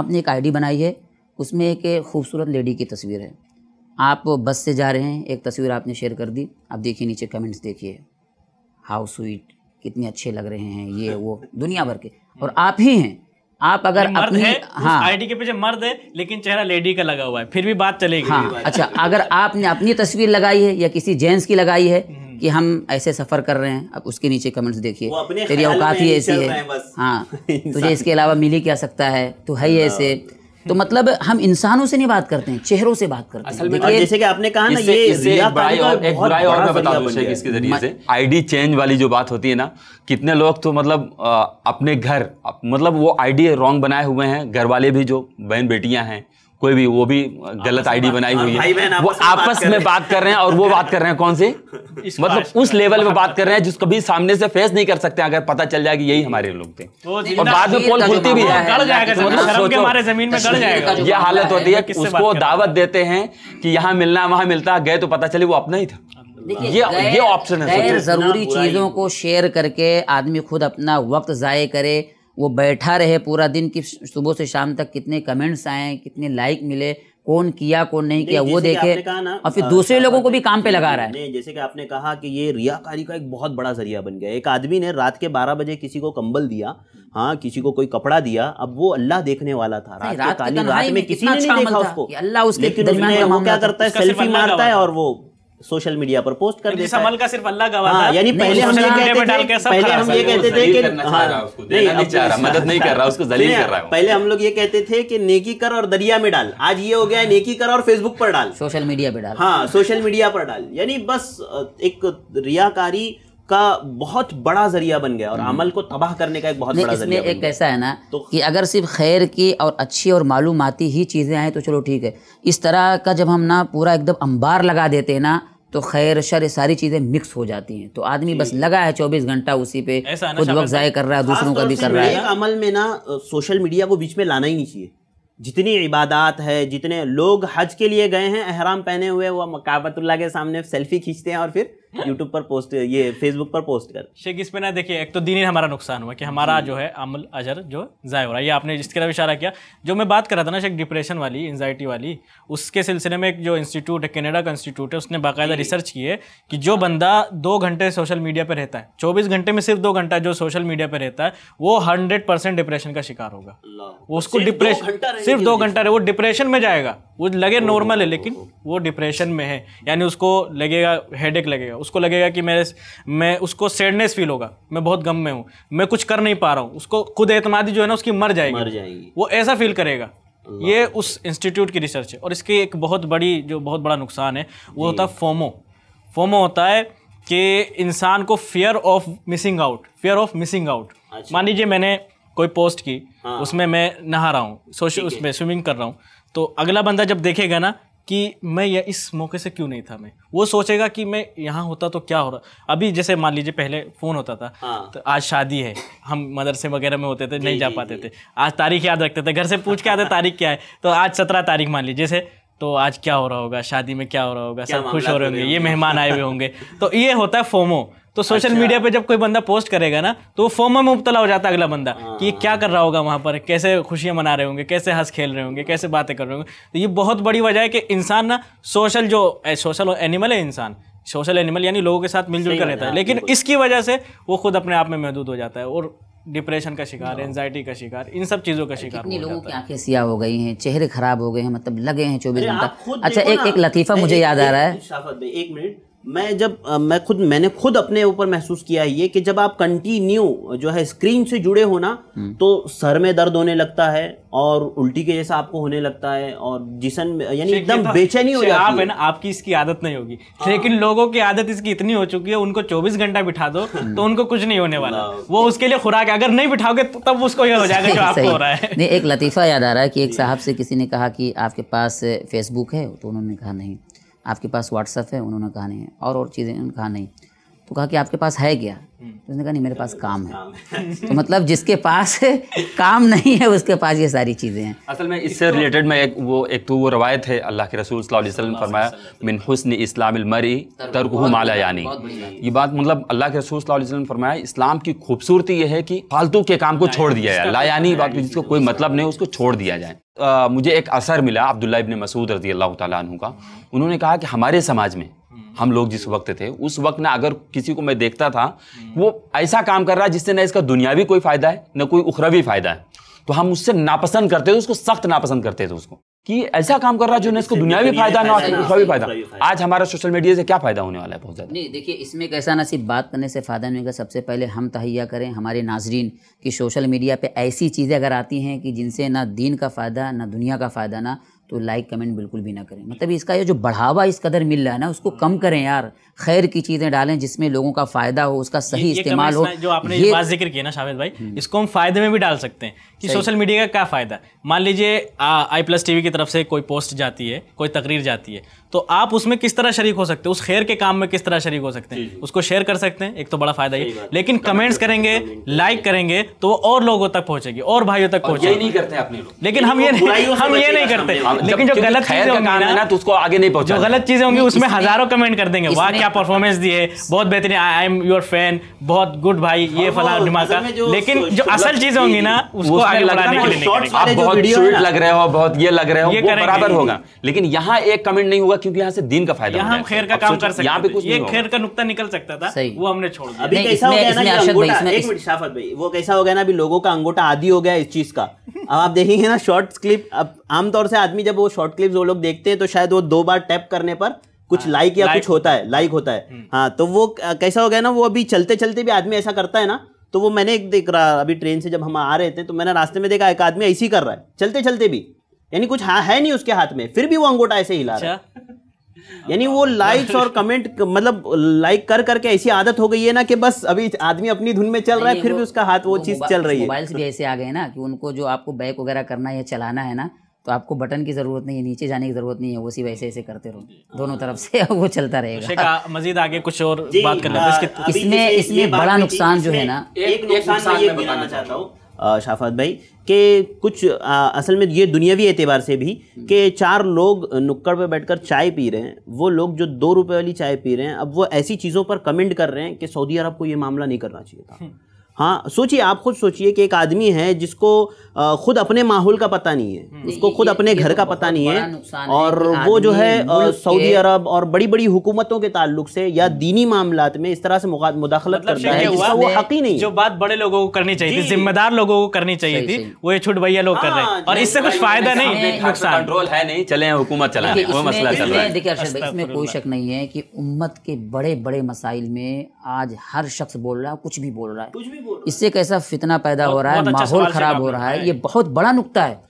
आपने एक आईडी बनाई है उसमें एक खूबसूरत लेडी की तस्वीर है आप बस से जा रहे हैं एक तस्वीर आपने शेयर कर दी आप देखिए नीचे कमेंट्स देखिए हाउ स्वीट कितने अच्छे लग रहे हैं ये वो दुनिया भर के और आप ही हैं आप अगर मर्द अपनी है, हाँ आईडी के पीछे मर्द है लेकिन चेहरा लेडी का लगा हुआ है फिर भी बात चलेगी हाँ बात अच्छा अगर आपने अपनी तस्वीर लगाई है या किसी जेंट्स की लगाई है हम्म। कि हम ऐसे सफर कर रहे हैं अब उसके नीचे कमेंट्स देखिए तेरी औकात ही ऐसी है हाँ तुझे इसके अलावा मिल ही क्या सकता है तो है ही हाँ। ऐसे तो मतलब हम इंसानों से नहीं बात करते हैं चेहरों से बात करते असल में जैसे कि आपने कहा ना ये एक बुराई और एक और मैं बता दूं इसके जरिए से आईडी चेंज वाली जो बात होती है ना कितने लोग तो मतलब अपने घर मतलब वो आईडी रॉन्ग बनाए हुए हैं घर वाले भी जो बहन बेटियां हैं कोई भी वो भी गलत आईडी बनाई हुई है वो आपस में बात कर रहे हैं और वो बात कर रहे हैं कौन सी मतलब उस लेवल में बात कर रहे हैं जिसको भी सामने से फेस नहीं कर सकते अगर पता चल जाए कि यही हमारे लोग थे और बाद में पोल खुलती भी है तो मतलब ये हालत होती है उसको दावत देते हैं कि यहाँ मिलना वहां मिलता गए तो पता चले वो अपना ही था ये ये ऑप्शन है जरूरी चीजों को शेयर करके आदमी खुद अपना वक्त जाये करे वो बैठा रहे पूरा दिन कि सुबह से शाम तक कितने कमेंट्स आए कितने लाइक मिले कौन किया कौन नहीं किया वो देखे और फिर दूसरे लोगों को भी काम पे लगा रहा है जैसे कि आपने कहा कि ये रियाकारी का एक बहुत बड़ा जरिया बन गया एक आदमी ने रात के बारह बजे किसी को कंबल दिया हाँ किसी को कोई कपड़ा दिया अब वो अल्लाह देखने वाला था रात, रात, के में किसी ने नहीं अच्छा देखा उसको अल्लाह उसके क्या करता है सेल्फी मारता है और वो सोशल मीडिया पर पोस्ट कर देता है का सिर्फ अल्लाह गवाह हाँ, यानी पहले हम ये कहते थे पहले हम ये कहते थे कि हाँ। नहीं मदद नहीं कर रहा उसको जलील कर रहा है पहले हम लोग ये कहते थे कि नेकी कर और दरिया में डाल आज ये हो गया है नेकी कर और फेसबुक पर डाल सोशल मीडिया पर डाल हाँ सोशल मीडिया पर डाल यानी बस एक रियाकारी का बहुत बड़ा जरिया बन गया और हम्म। अमल को तबाह करने का एक बहुत बड़ा इसमें एक ऐसा है ना तो कि अगर सिर्फ खैर की और अच्छी और मालूमती ही चीज़ें आएँ तो चलो ठीक है इस तरह का जब हम ना पूरा एकदम अंबार लगा देते हैं ना तो खैर शर सारी चीज़ें मिक्स हो जाती हैं तो आदमी बस लगा है चौबीस घंटा उसी पे खुद वक्त ज़ाय कर रहा है दूसरों का भी कर रहा है अमल में ना सोशल मीडिया को बीच में लाना ही नहीं चाहिए जितनी इबादत है जितने लोग हज के लिए गए हैं अहराम पहने हुए वह मकाबतुल्ला के सामने सेल्फी खींचते हैं और फिर यूट्यूब पर पोस्ट ये फेसबुक पर पोस्ट कर शेख इसमें ना देखिए एक तो दिन ही हमारा नुकसान हुआ कि हमारा जो है अमल अजर जो ज़ाय हो रहा है ये आपने जिसके तरफ इशारा किया जो मैं बात कर रहा था ना शेख डिप्रेशन वाली एनजाइटी वाली उसके सिलसिले में एक जो इंस्टीट्यूट है कैनेडा का इंस्टीट्यूट है उसने बाकायदा रिसर्च की है कि जो बंदा दो घंटे सोशल मीडिया पर रहता है चौबीस घंटे में सिर्फ दो घंटा जो सोशल मीडिया पर रहता है वो हंड्रेड परसेंट डिप्रेशन का शिकार होगा उसको डिप्रेशन सिर्फ दो घंटा रहे वो डिप्रेशन में जाएगा वो लगे नॉर्मल है लेकिन वो डिप्रेशन में है यानी उसको लगेगा हेडेक लगेगा उसको लगेगा कि मेरे मैं उसको सैडनेस फील होगा मैं बहुत गम में हूँ मैं कुछ कर नहीं पा रहा हूँ उसको खुद एतमादी जो है ना उसकी मर जाएगी मर जाएगी वो ऐसा फील करेगा ये उस इंस्टीट्यूट की रिसर्च है और इसकी एक बहुत बड़ी जो बहुत बड़ा नुकसान है वो होता है फोमो फोमो होता है कि इंसान को fear of missing out fear of missing out मान लीजिए मैंने कोई पोस्ट की हाँ। उसमें मैं नहा रहा हूँ सोशल उसमें स्विमिंग कर रहा हूँ तो अगला बंदा जब देखेगा ना कि मैं ये इस मौके से क्यों नहीं था मैं वो सोचेगा कि मैं यहाँ होता तो क्या हो रहा अभी जैसे मान लीजिए पहले फ़ोन होता था हाँ। तो आज शादी है हम मदरसे वगैरह में होते थे नहीं जा पाते थे आज तारीख याद रखते थे घर से पूछ के आते तारीख क्या है तो आज सत्रह तारीख मान लीजिए जैसे तो आज क्या हो रहा होगा शादी में क्या हो रहा होगा सब खुश हो रहे तो होंगे ये मेहमान आए हुए होंगे तो ये होता है फोमो तो सोशल अच्छा। मीडिया पे जब कोई बंदा पोस्ट करेगा ना तो वो फोमो में मुबतला हो जाता है अगला बंदा कि ये क्या कर रहा होगा वहाँ पर कैसे खुशियाँ मना रहे होंगे कैसे हंस खेल रहे होंगे कैसे बातें कर रहे होंगे तो ये बहुत बड़ी वजह है कि इंसान ना सोशल जो सोशल एनिमल है इंसान सोशल एनिमल यानी लोगों के साथ मिलजुल कर रहता है लेकिन इसकी वजह से वो खुद अपने आप में महदूद हो जाता है और डिप्रेशन का शिकार एनजाइटी का शिकार इन सब चीज़ों का शिकार कितने लोगों की आंखें सिया हो गई हैं चेहरे खराब हो गए हैं मतलब लगे हैं चौबीस घंटा अच्छा एक एक लतीफ़ा मुझे याद आ रहा है एक मिनट मैं जब मैं खुद मैंने खुद अपने ऊपर महसूस किया ये कि जब आप कंटिन्यू जो है स्क्रीन से जुड़े हो ना हम्म। तो सर में दर्द होने लगता है और उल्टी के जैसा आपको होने लगता है और जिसन यानी एकदम तो बेचैनी हो जाती आप है ना आपकी इसकी आदत नहीं होगी लेकिन हाँ। लोगों की आदत इसकी इतनी हो चुकी है उनको 24 घंटा बिठा दो तो उनको कुछ नहीं होने वाला वो उसके लिए खुराक अगर नहीं बिठाओगे तो तब उसको ये हो जाएगा जो आपको हो रहा है नहीं एक लतीफ़ा याद आ रहा है कि एक साहब से किसी ने कहा कि आपके पास फेसबुक है तो उन्होंने कहा नहीं आपके पास व्हाट्सअप है उन्होंने कहा नहीं और और चीज़ें उन्होंने कहा नहीं तो कहा कि आपके पास है क्या हम्म। तो उसने कहा नहीं मेरे पास काम है तो मतलब जिसके पास काम नहीं है उसके पास ये सारी चीज़ें हैं असल में इससे रिलेटेड मैं एक वो एक तो वो रवायत है अल्लाह के रसूल वसल्लम फरमाया मिन हुसन इस्लामरी तर्क माला यानी ये बात मतलब अल्लाह के रसूल वसल्लम फरमाया इस्लाम की खूबसूरती ये है कि फालतू के काम को छोड़ दिया जाए ला यानी मतलब बात जिसको कोई मतलब, मतलब नहीं उसको छोड़ दिया जाए मुझे एक असर मिला अब्दुल्ला इबन मसूद रजी अल्लाह तु का उन्होंने कहा कि हमारे समाज में हम लोग जिस वक्त थे उस वक्त ना अगर किसी को मैं देखता था वो ऐसा काम कर रहा है जिससे ना इसका दुनियावी कोई फ़ायदा है ना कोई उखरवी फ़ायदा है तो हम उससे नापसंद करते थे उसको सख्त नापसंद करते थे उसको कि ऐसा काम कर रहा है जो ना इसको दुनियावी फायदा ना उखरवी फायदा आज हमारा सोशल मीडिया से क्या फायदा होने वाला है बहुत ज़्यादा नहीं देखिए इसमें कैसा ना सिर्फ बात करने से फ़ायदा नहीं होगा सबसे पहले हम तहैया करें हमारे नाजरीन की सोशल मीडिया पर ऐसी चीज़ें अगर आती हैं कि जिनसे ना दीन का फ़ायदा ना दुनिया का फ़ायदा ना तो लाइक कमेंट बिल्कुल भी ना करें मतलब इसका ये जो बढ़ावा इस कदर मिल रहा है ना उसको कम करें यार खैर की चीज़ें डालें जिसमें लोगों का फ़ायदा हो उसका सही इस्तेमाल हो जो आपने ये बात जिक्र किया ना शाहिद भाई हम्म। इसको हम फायदे में भी डाल सकते हैं कि सोशल मीडिया का क्या फ़ायदा मान लीजिए आई प्लस टी की तरफ से कोई पोस्ट जाती है कोई तकरीर जाती है तो आप उसमें किस तरह शरीक हो सकते हैं उस खैर के काम में किस तरह शरीक हो सकते हैं उसको शेयर कर सकते हैं एक तो बड़ा फायदा ही लेकिन कमेंट्स करेंगे लाइक करेंगे तो वो और लोगों तक पहुंचेगी और भाइयों तक पहुंचेगी नहीं करते अपने लोग लेकिन हम ये हम ये नहीं करते लेकिन जो गलत चीजें होंगी ना तो उसको आगे नहीं पहुंचा गलत चीजें होंगी उसमें हजारों कमेंट कर देंगे वाह क्या परफॉर्मेंस दिए बहुत बेहतरीन आई एम योर फैन बहुत गुड भाई ये हाँ, फला ढिमाका लेकिन जो असल चीजें होंगी ना उसको आगे बढ़ाने के लिए आप बहुत लग रहे हो बहुत ये लग रहे हो बराबर होगा लेकिन यहाँ एक कमेंट नहीं हुआ क्योंकि यहाँ से दिन का फायदा यहाँ हम खैर का काम कर सकते यहाँ पे कुछ ये खैर का नुकता निकल सकता था वो हमने छोड़ दिया अभी कैसा हो गया ना एक मिनट शाफत भाई वो कैसा हो गया ना अभी लोगों का अंगूठा आदि हो गया इस चीज का अब आप देखेंगे ना शॉर्ट क्लिप अब आमतौर से आदमी जब वो शॉर्ट क्लिप वो लोग देखते हैं तो शायद वो दो बार टैप करने पर कुछ लाइक हाँ, या कुछ होता है लाइक होता है हम्म। हाँ तो वो कैसा हो गया ना वो अभी चलते चलते भी आदमी ऐसा करता है ना तो वो मैंने एक देख रहा अभी ट्रेन से जब हम आ रहे थे तो मैंने रास्ते में देखा एक आदमी ऐसे ही कर रहा है चलते चलते भी यानी कुछ हाँ है नहीं उसके हाथ में फिर भी वो अंगूठा ऐसे हिला रहा है अच्छा। यानी वो लाइक्स तो और कमेंट मतलब लाइक कर करके ऐसी आदत हो गई है ना कि बस अभी आदमी अपनी धुन में चल रहा है फिर भी उसका हाथ वो चीज चल रही है मोबाइल से भी ऐसे आ गए ना कि उनको जो आपको बैक वगैरह करना है चलाना है ना तो आपको बटन की जरूरत नहीं है नीचे जाने की जरूरत नहीं है वो सिर्फ ऐसे ऐसे करते रहो दोनों तरफ से वो चलता रहेगा मजीद आगे कुछ और बात कर लेते इसमें इसमें बड़ा नुकसान जो है ना एक नुकसान मैं बताना चाहता हूँ शाफात भाई कि कुछ आ, असल में ये दुनियावी एतबार से भी कि चार लोग नुक्कड़ पर बैठकर चाय पी रहे हैं वो लोग जो दो रुपए वाली चाय पी रहे हैं अब वो ऐसी चीज़ों पर कमेंट कर रहे हैं कि सऊदी अरब को ये मामला नहीं करना चाहिए था हम्म। हाँ सोचिए आप खुद सोचिए कि एक आदमी है जिसको खुद अपने माहौल का पता नहीं है हम्म, उसको खुद अपने घर तो का पता नहीं है और वो जो है सऊदी अरब और बड़ी बड़ी हुकूमतों के ताल्लुक से या दीनी मामला में इस तरह से मुदाखलत मतलब करता है वो हक ही नहीं जो बात बड़े लोगों को करनी चाहिए थी जिम्मेदार लोगों को करनी चाहिए थी वो ये छुट भैया लोग कर हाँ, रहे हैं और इससे कुछ फायदा नहीं कंट्रोल है नहीं चले हुकूमत चला वो मसला चल रहा है देखिए इसमें कोई शक नहीं है कि उम्मत के बड़े बड़े मसाइल में आज हर शख्स बोल रहा है कुछ भी बोल रहा है कुछ भी बोल रहा है इससे कैसा फितना पैदा हो रहा है माहौल खराब हो रहा है ये बहुत बड़ा नुकता है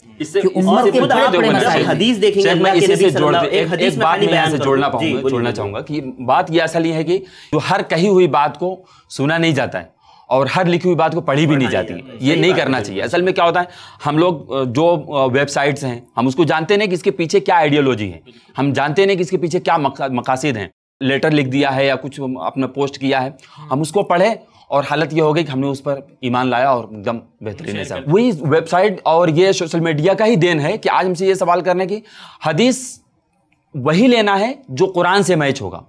जोड़ना चाहूंगा कि बात यह असल है कि जो हर कही हुई बात को सुना नहीं जाता है और हर लिखी हुई बात को पढ़ी भी नहीं जाती है ये नहीं करना चाहिए असल में क्या होता है हम लोग जो वेबसाइट्स हैं हम उसको जानते नहीं कि इसके पीछे क्या आइडियोलॉजी है हम जानते नहीं कि इसके पीछे क्या मकासद हैं लेटर लिख दिया है या कुछ अपना पोस्ट किया है हाँ। हम उसको पढ़े और हालत ये हो गई कि हमने उस पर ईमान लाया और एकदम बेहतरीन है वही वेबसाइट और ये सोशल मीडिया का ही देन है कि आज हमसे ये सवाल करने की हदीस वही लेना है जो कुरान से मैच होगा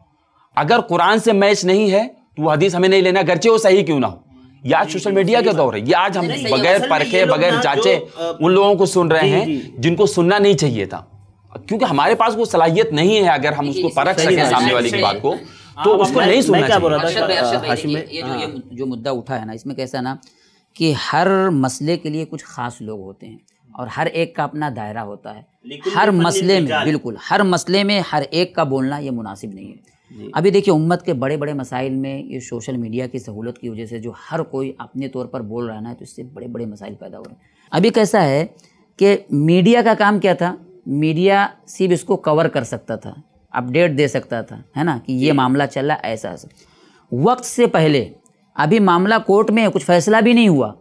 अगर कुरान से मैच नहीं है तो वो हदीस हमें नहीं लेना गर्चे वो सही क्यों ना हो या आज सोशल मीडिया का दौर है ये आज हम बगैर परखे बगैर जांचे उन लोगों को सुन रहे हैं जिनको सुनना नहीं चाहिए था क्योंकि हमारे पास वो सलाहियत नहीं है अगर हम उसको परख सकें सामने वाले की बात को हाँ, तो उसको नहीं सुनना क्या बोल रहा था हाँ। जो मुद्दा उठा है ना इसमें कैसा ना कि हर मसले के लिए कुछ खास लोग होते हैं और हर एक का अपना दायरा होता है हर मसले में बिल्कुल हर मसले में हर एक का बोलना ये मुनासिब नहीं है अभी देखिए उम्मत के बड़े बड़े मसाइल में ये सोशल मीडिया की सहूलत की वजह से जो हर कोई अपने तौर पर बोल रहा है ना तो इससे बड़े बड़े मसाइल पैदा हो रहे हैं अभी कैसा है कि मीडिया का काम क्या था मीडिया सिर्फ इसको कवर कर सकता था अपडेट दे सकता था है ना कि ये मामला चल रहा ऐसा ऐसा वक्त से पहले अभी मामला कोर्ट में कुछ फैसला भी नहीं हुआ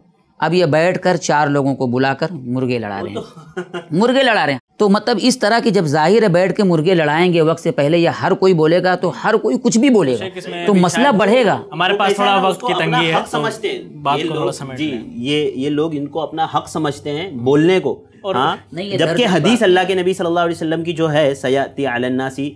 अब ये कर चार लोगों को बुलाकर मुर्गे लड़ा रहे तो हैं मुर्गे लड़ा रहे हैं तो मतलब इस तरह की जब जाहिर है बैठ के मुर्गे लड़ाएंगे वक्त से पहले या हर कोई बोलेगा तो हर कोई कुछ भी बोलेगा तो मसला बढ़ेगा हमारे पास थोड़ा वक्त की तंगी है तो समझते हैं बात को थोड़ा समझ जी ये ये लोग इनको अपना हक समझते हैं बोलने को हाँ जबकि हदीस अल्लाह के नबी सल्लल्लाहु अलैहि वसल्लम की जो है सयाती अलन्नासी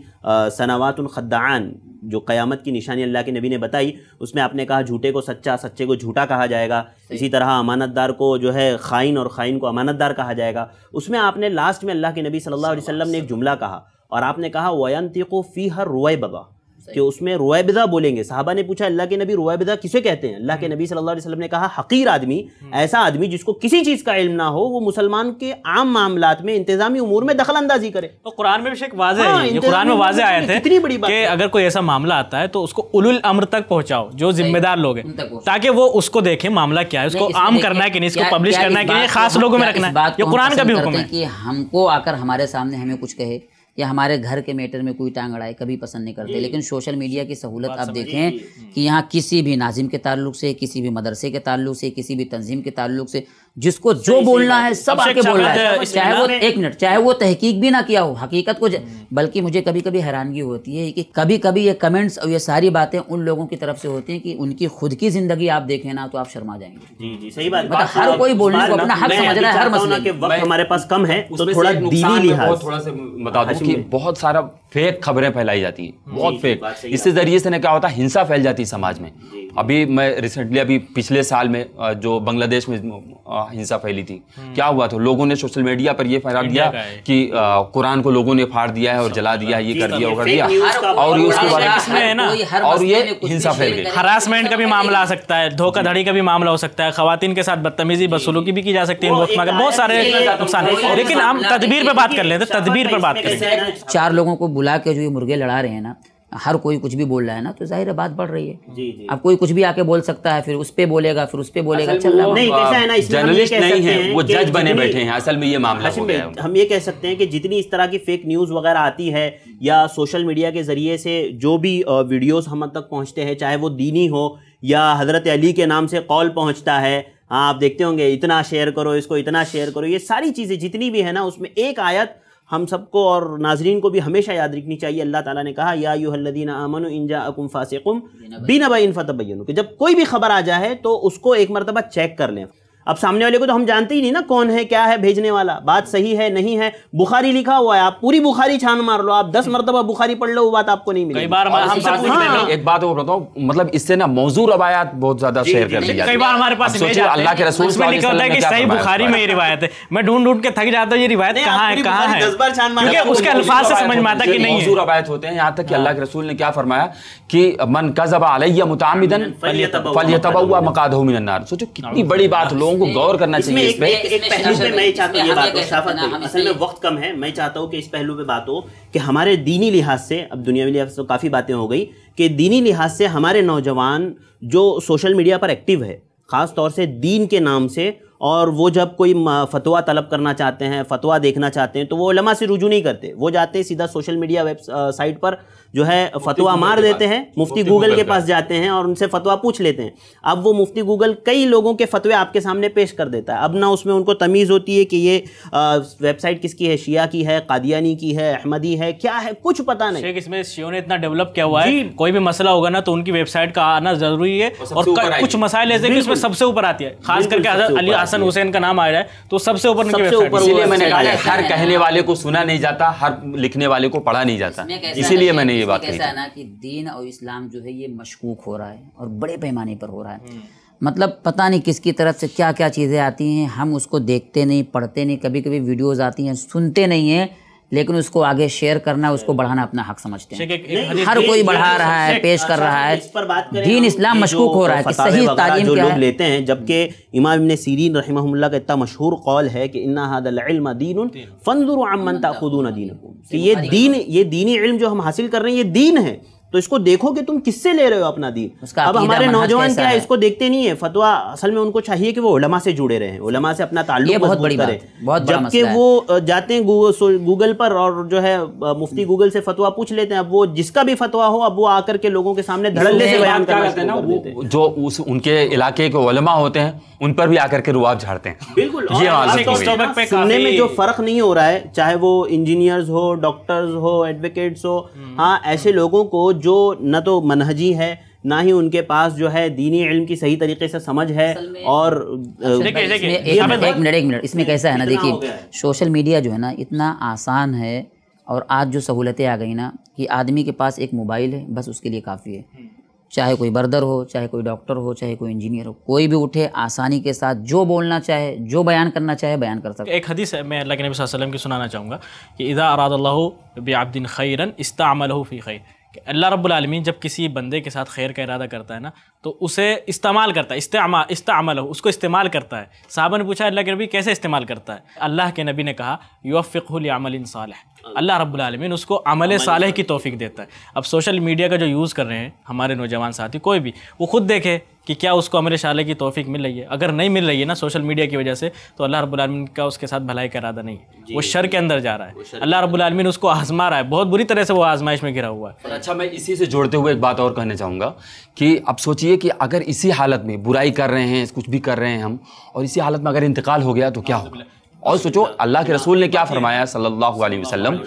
सनावातुल खद्दान जो क़यामत की निशानी अल्लाह के नबी ने बताई उसमें आपने कहा झूठे को सच्चा सच्चे को झूठा कहा जाएगा इसी तरह अमानतदार को जो है ख़ाइन और ख़ाइन को अमानतदार कहा जाएगा उसमें आपने लास्ट में अल्लाह के नबी सल्लल्लाहु अलैहि वसल्लम ने एक जुमला कहा और आपने कहा वयंतिको फ़ी हर रुआ बबा कि उसमें रोयबिदा बोलेंगे साहबा ने पूछा अल्लाह के नबी रोयबिदा किसे कहते हैं अल्लाह के हम्म। नबी सल्लल्लाहु अलैहि वसल्लम ने कहा हकीर आदमी हम्म। ऐसा आदमी जिसको किसी चीज़ का इल्म ना हो वो मुसलमान के आम मामला में इंतजामी उमूर में दखल अंदाजी करे तो कुरान में भी शेख वाजे हाँ, कुरान में वाजे आए थे इतनी बड़ी बात अगर कोई ऐसा मामला आता है तो उसको उलुल अमर तक पहुंचाओ जो जिम्मेदार लोग हैं ताकि वो उसको देखे मामला क्या है उसको आम करना है कि नहीं इसको पब्लिश करना है कि नहीं खास लोगों में रखना है कुरान का भी हुक्म है कि हमको आकर हमारे सामने हमें कुछ कहे या हमारे घर के मैटर में कोई टांग अड़ाई कभी पसंद नहीं करते लेकिन सोशल मीडिया की सहूलत आप देखें कि यहाँ किसी भी नाजिम के ताल्लुक से किसी भी मदरसे के ताल्लुक से किसी भी तंजीम के ताल्लुक से जिसको जो बोलना है सब आके बोलना है चाहे वो एक मिनट चाहे वो तहकीक भी ना किया हो हकीकत को हम्म। बल्कि मुझे कभी कभी हैरानगी होती है कि कभी कभी ये कमेंट्स और ये सारी बातें उन लोगों की तरफ से होती हैं कि उनकी खुद की जिंदगी आप देखें ना तो आप शर्मा जाएंगे जी जी सही बात मतलब हर कोई बोलने को अपना हक समझ रहा है हर मसले के वक्त हमारे पास कम है तो थोड़ा दीनी लिहाज थोड़ा सा बता दूं हाँ, कि बहुत सारा फेक खबरें फैलाई जाती हैं बहुत फेक इससे जरिए से ना क्या होता है हिंसा फैल जाती है समाज में अभी मैं रिसेंटली अभी पिछले साल में जो बांग्लादेश में हिंसा फैली थी क्या हुआ था तो लोगों ने सोशल मीडिया पर यह फैला दिया कि कुरान को लोगों ने फाड़ दिया है और जला दिया है ये कर दिया कर दिया और ये उसके बाद और ये हिंसा फैल गई हरासमेंट का भी मामला आ सकता है धोखाधड़ी का भी मामला हो सकता है खातन के साथ बदतमीजी की भी की जा सकती है बहुत सारे नुकसान लेकिन हम तदबीर पर बात कर लेते तो तदबीर पर बात करें चार लोगों को बुला के जो ये मुर्गे लड़ा रहे हैं ना हर कोई कुछ भी बोल रहा है ना तो जाहिर है बात बढ़ रही है जी जी अब कोई कुछ भी आके बोल सकता है फिर उस पर बोलेगा फिर उस पर बोलेगा चल रहा नहीं कैसा है ना जर्नलिस्ट नहीं है वो जज बने बैठे हैं असल में ये मामला हो गया हम ये कह सकते हैं कि जितनी इस तरह की फेक न्यूज़ वगैरह आती है या सोशल मीडिया के ज़रिए से जो भी वीडियोज हम तक पहुंचते हैं चाहे वो दीनी हो या हज़रत अली के नाम से कॉल पहुंचता है हाँ आप देखते होंगे इतना शेयर करो इसको इतना शेयर करो ये सारी चीज़ें जितनी भी है ना उसमें एक आयत हम सबको और नाजरीन को भी हमेशा याद रखनी चाहिए अल्लाह ताला ने कहा या यूहदीन आमन इंजा अकुम फ़ासिकुम बिना बिन फ़तबैन के जब कोई भी खबर आ जाए तो उसको एक मरतबा चेक कर लें अब सामने वाले को तो हम जानते ही नहीं ना कौन है क्या है भेजने वाला बात सही है नहीं है बुखारी लिखा हुआ है आप पूरी बुखारी छान मार लो आप दस मरतबा बुखारी पढ़ लो वो बात आपको नहीं मिली बार हाँ। एक बात और बताओ मतलब इससे ना मौजूद रवायात बहुत ज्यादा शेयर कर दी कई बार हमारे पास अल्लाह के रसूल लिखा होता है कि सही बुखारी में ये रिवायत है मैं ढूंढ ढूंढ के थक जाता हूँ ये रिवायत कहाँ है कहाँ है दस बार छान मार उसके अल्फाज से समझ में आता कि नहीं मौजूद रवायत होते हैं यहाँ तक कि हाँ। अल्लाह के रसूल ने क्या फरमाया कि मन कजब अलैया मुतामिदन फलियतबवा मकादहु मिनन्नार सोचो कितनी हाँ। बड़ी बात हाँ। लोग लोगों को गौर करना चाहिए इस पे एक, पहलू पे मैं चाहता हूँ ये बात शाफत असल में वक्त कम है मैं चाहता हूँ कि इस पहलू पे बात हो कि हमारे दीनी लिहाज से अब दुनियावी लिहाज से तो काफ़ी बातें हो गई कि दीनी लिहाज से हमारे नौजवान जो सोशल मीडिया पर एक्टिव है ख़ास तौर से दीन के नाम से और वो जब कोई फतवा तलब करना चाहते हैं फतवा देखना चाहते हैं तो वो लमा से रुजू नहीं करते वो जाते हैं सीधा सोशल मीडिया वेबसाइट पर जो है फतवा मार देते हैं मुफ्ती गूगल के पास जाते हैं और उनसे फतवा पूछ लेते हैं अब वो मुफ्ती गूगल कई लोगों के फतवे आपके सामने पेश कर देता है अब ना उसमें उनको तमीज़ होती है कि ये वेबसाइट किसकी है शिया की है कादियानी की है अहमदी है क्या है कुछ पता नहीं इसमें शियो ने इतना डेवलप किया हुआ है कोई भी मसला होगा ना तो उनकी वेबसाइट का आना जरूरी है और कुछ मसाइल ऐसे उसमें सबसे ऊपर आती है खास करके अली हसन हुसैन का नाम आ रहा है तो सबसे ऊपर मैंने हर कहने वाले को सुना नहीं जाता हर लिखने वाले को पढ़ा नहीं जाता इसीलिए मैंने ये बात कैसा है ना कि दीन और इस्लाम जो है ये मशकूक हो रहा है और बड़े पैमाने पर हो रहा है हम्म। मतलब पता नहीं किसकी तरफ से क्या क्या चीज़ें आती हैं हम उसको देखते नहीं पढ़ते नहीं कभी कभी वीडियोज़ आती हैं सुनते नहीं हैं लेकिन उसको आगे शेयर करना उसको बढ़ाना अपना हक समझते हैं हर कोई बढ़ा रहा अच्छा है पेश कर अच्छा, रहा है दीन इस्लाम मशकूक हो रहा है कि सही तालीम क्या है लेते हैं जबकि इमाम इब्ने सीरीन रहमहुल्लाह का इतना मशहूर कौल है कि इन्ना हादल इल्म दीन फंजुर दीनकुम कि ये दीन ये दीनी इल्म जो हम हासिल कर रहे हैं ये दीन है तो इसको देखो कि तुम किससे ले रहे हो अपना दीन अब हमारे नौजवान क्या है इसको देखते नहीं है फतवा असल में उनको चाहिए कि वो उलमा से जुड़े रहे उलमा से अपना ताल्लुक बहुत बड़ी करें बहुत जबकि वो जाते हैं गूगल पर और जो है मुफ्ती गूगल से फतवा पूछ लेते हैं अब वो जिसका भी फतवा हो अब वो आकर के लोगों के सामने धड़ल्ले से बयान कर करते हैं जो उस उनके इलाके के उलमा होते हैं उन पर भी आकर के रुआब झाड़ते हैं बिल्कुल में जो फर्क नहीं हो रहा है चाहे वो इंजीनियर्स हो डॉक्टर्स हो एडवोकेट्स हो हम्म। हाँ ऐसे लोगों को जो न तो मनहजी है ना ही उनके पास जो है दीनी इल्म की सही तरीके से समझ है और अच्छा, मतलब एक मिनट एक मिनट इसमें कैसा है ना देखिए सोशल मीडिया जो है ना इतना आसान है और आज जो सहूलतें आ गई ना कि आदमी के पास एक मोबाइल है बस उसके लिए काफ़ी है हम्म। चाहे कोई बर्दर हो चाहे कोई डॉक्टर हो चाहे कोई इंजीनियर हो कोई भी उठे आसानी के साथ जो बोलना चाहे जो बयान करना चाहे बयान कर सकता एक हदीस है मैं अल्लाह के नबी वसल्लम की सुनाना चाहूँगा कि इदा अराद बेआब्दिन खैरन इस्तामल फ़ी खैर अल्लाह रब्बुल जब किसी बंदे के साथ खैर का इरादा करता है ना तो उसे इस्तेमाल करता है इस्तेमाल इस्तेमाल हो उसको इस्तेमाल करता है साहबा ने पूछा अल्लाह के नबी कैसे इस्तेमाल करता है अल्लाह के नबी ने कहा युफ़िकमल साल अल्लाह रबालमीन उसको अमल साल की तोफ़ी देता है अब सोशल मीडिया का जो यूज़ कर रहे हैं हमारे नौजवान साथी कोई भी वो खुद देखे कि क्या उसको अमर शाले की तोफ़ी मिल रही है अगर नहीं मिल रही है ना सोशल मीडिया की वजह से तो अल्लाह रब्लमिन का उसके साथ भलाई का इरादा नहीं है वो शर के अंदर जा रहा है अल्लाह रब्लमिन उसको आजमा रहा है बहुत बुरी तरह से वो आजमाइश में घिरा हुआ है अच्छा मैं इसी से जोड़ते हुए एक बात और कहना चाहूँगा कि आप सोचिए कि अगर इसी हालत में बुराई कर रहे हैं कुछ भी कर रहे हैं हम और इसी हालत में अगर इंतकाल हो गया तो क्या होगा और सोचो अल्लाह के रसूल ने क्या फरमाया सल्लल्लाहु अलैहि वसल्लम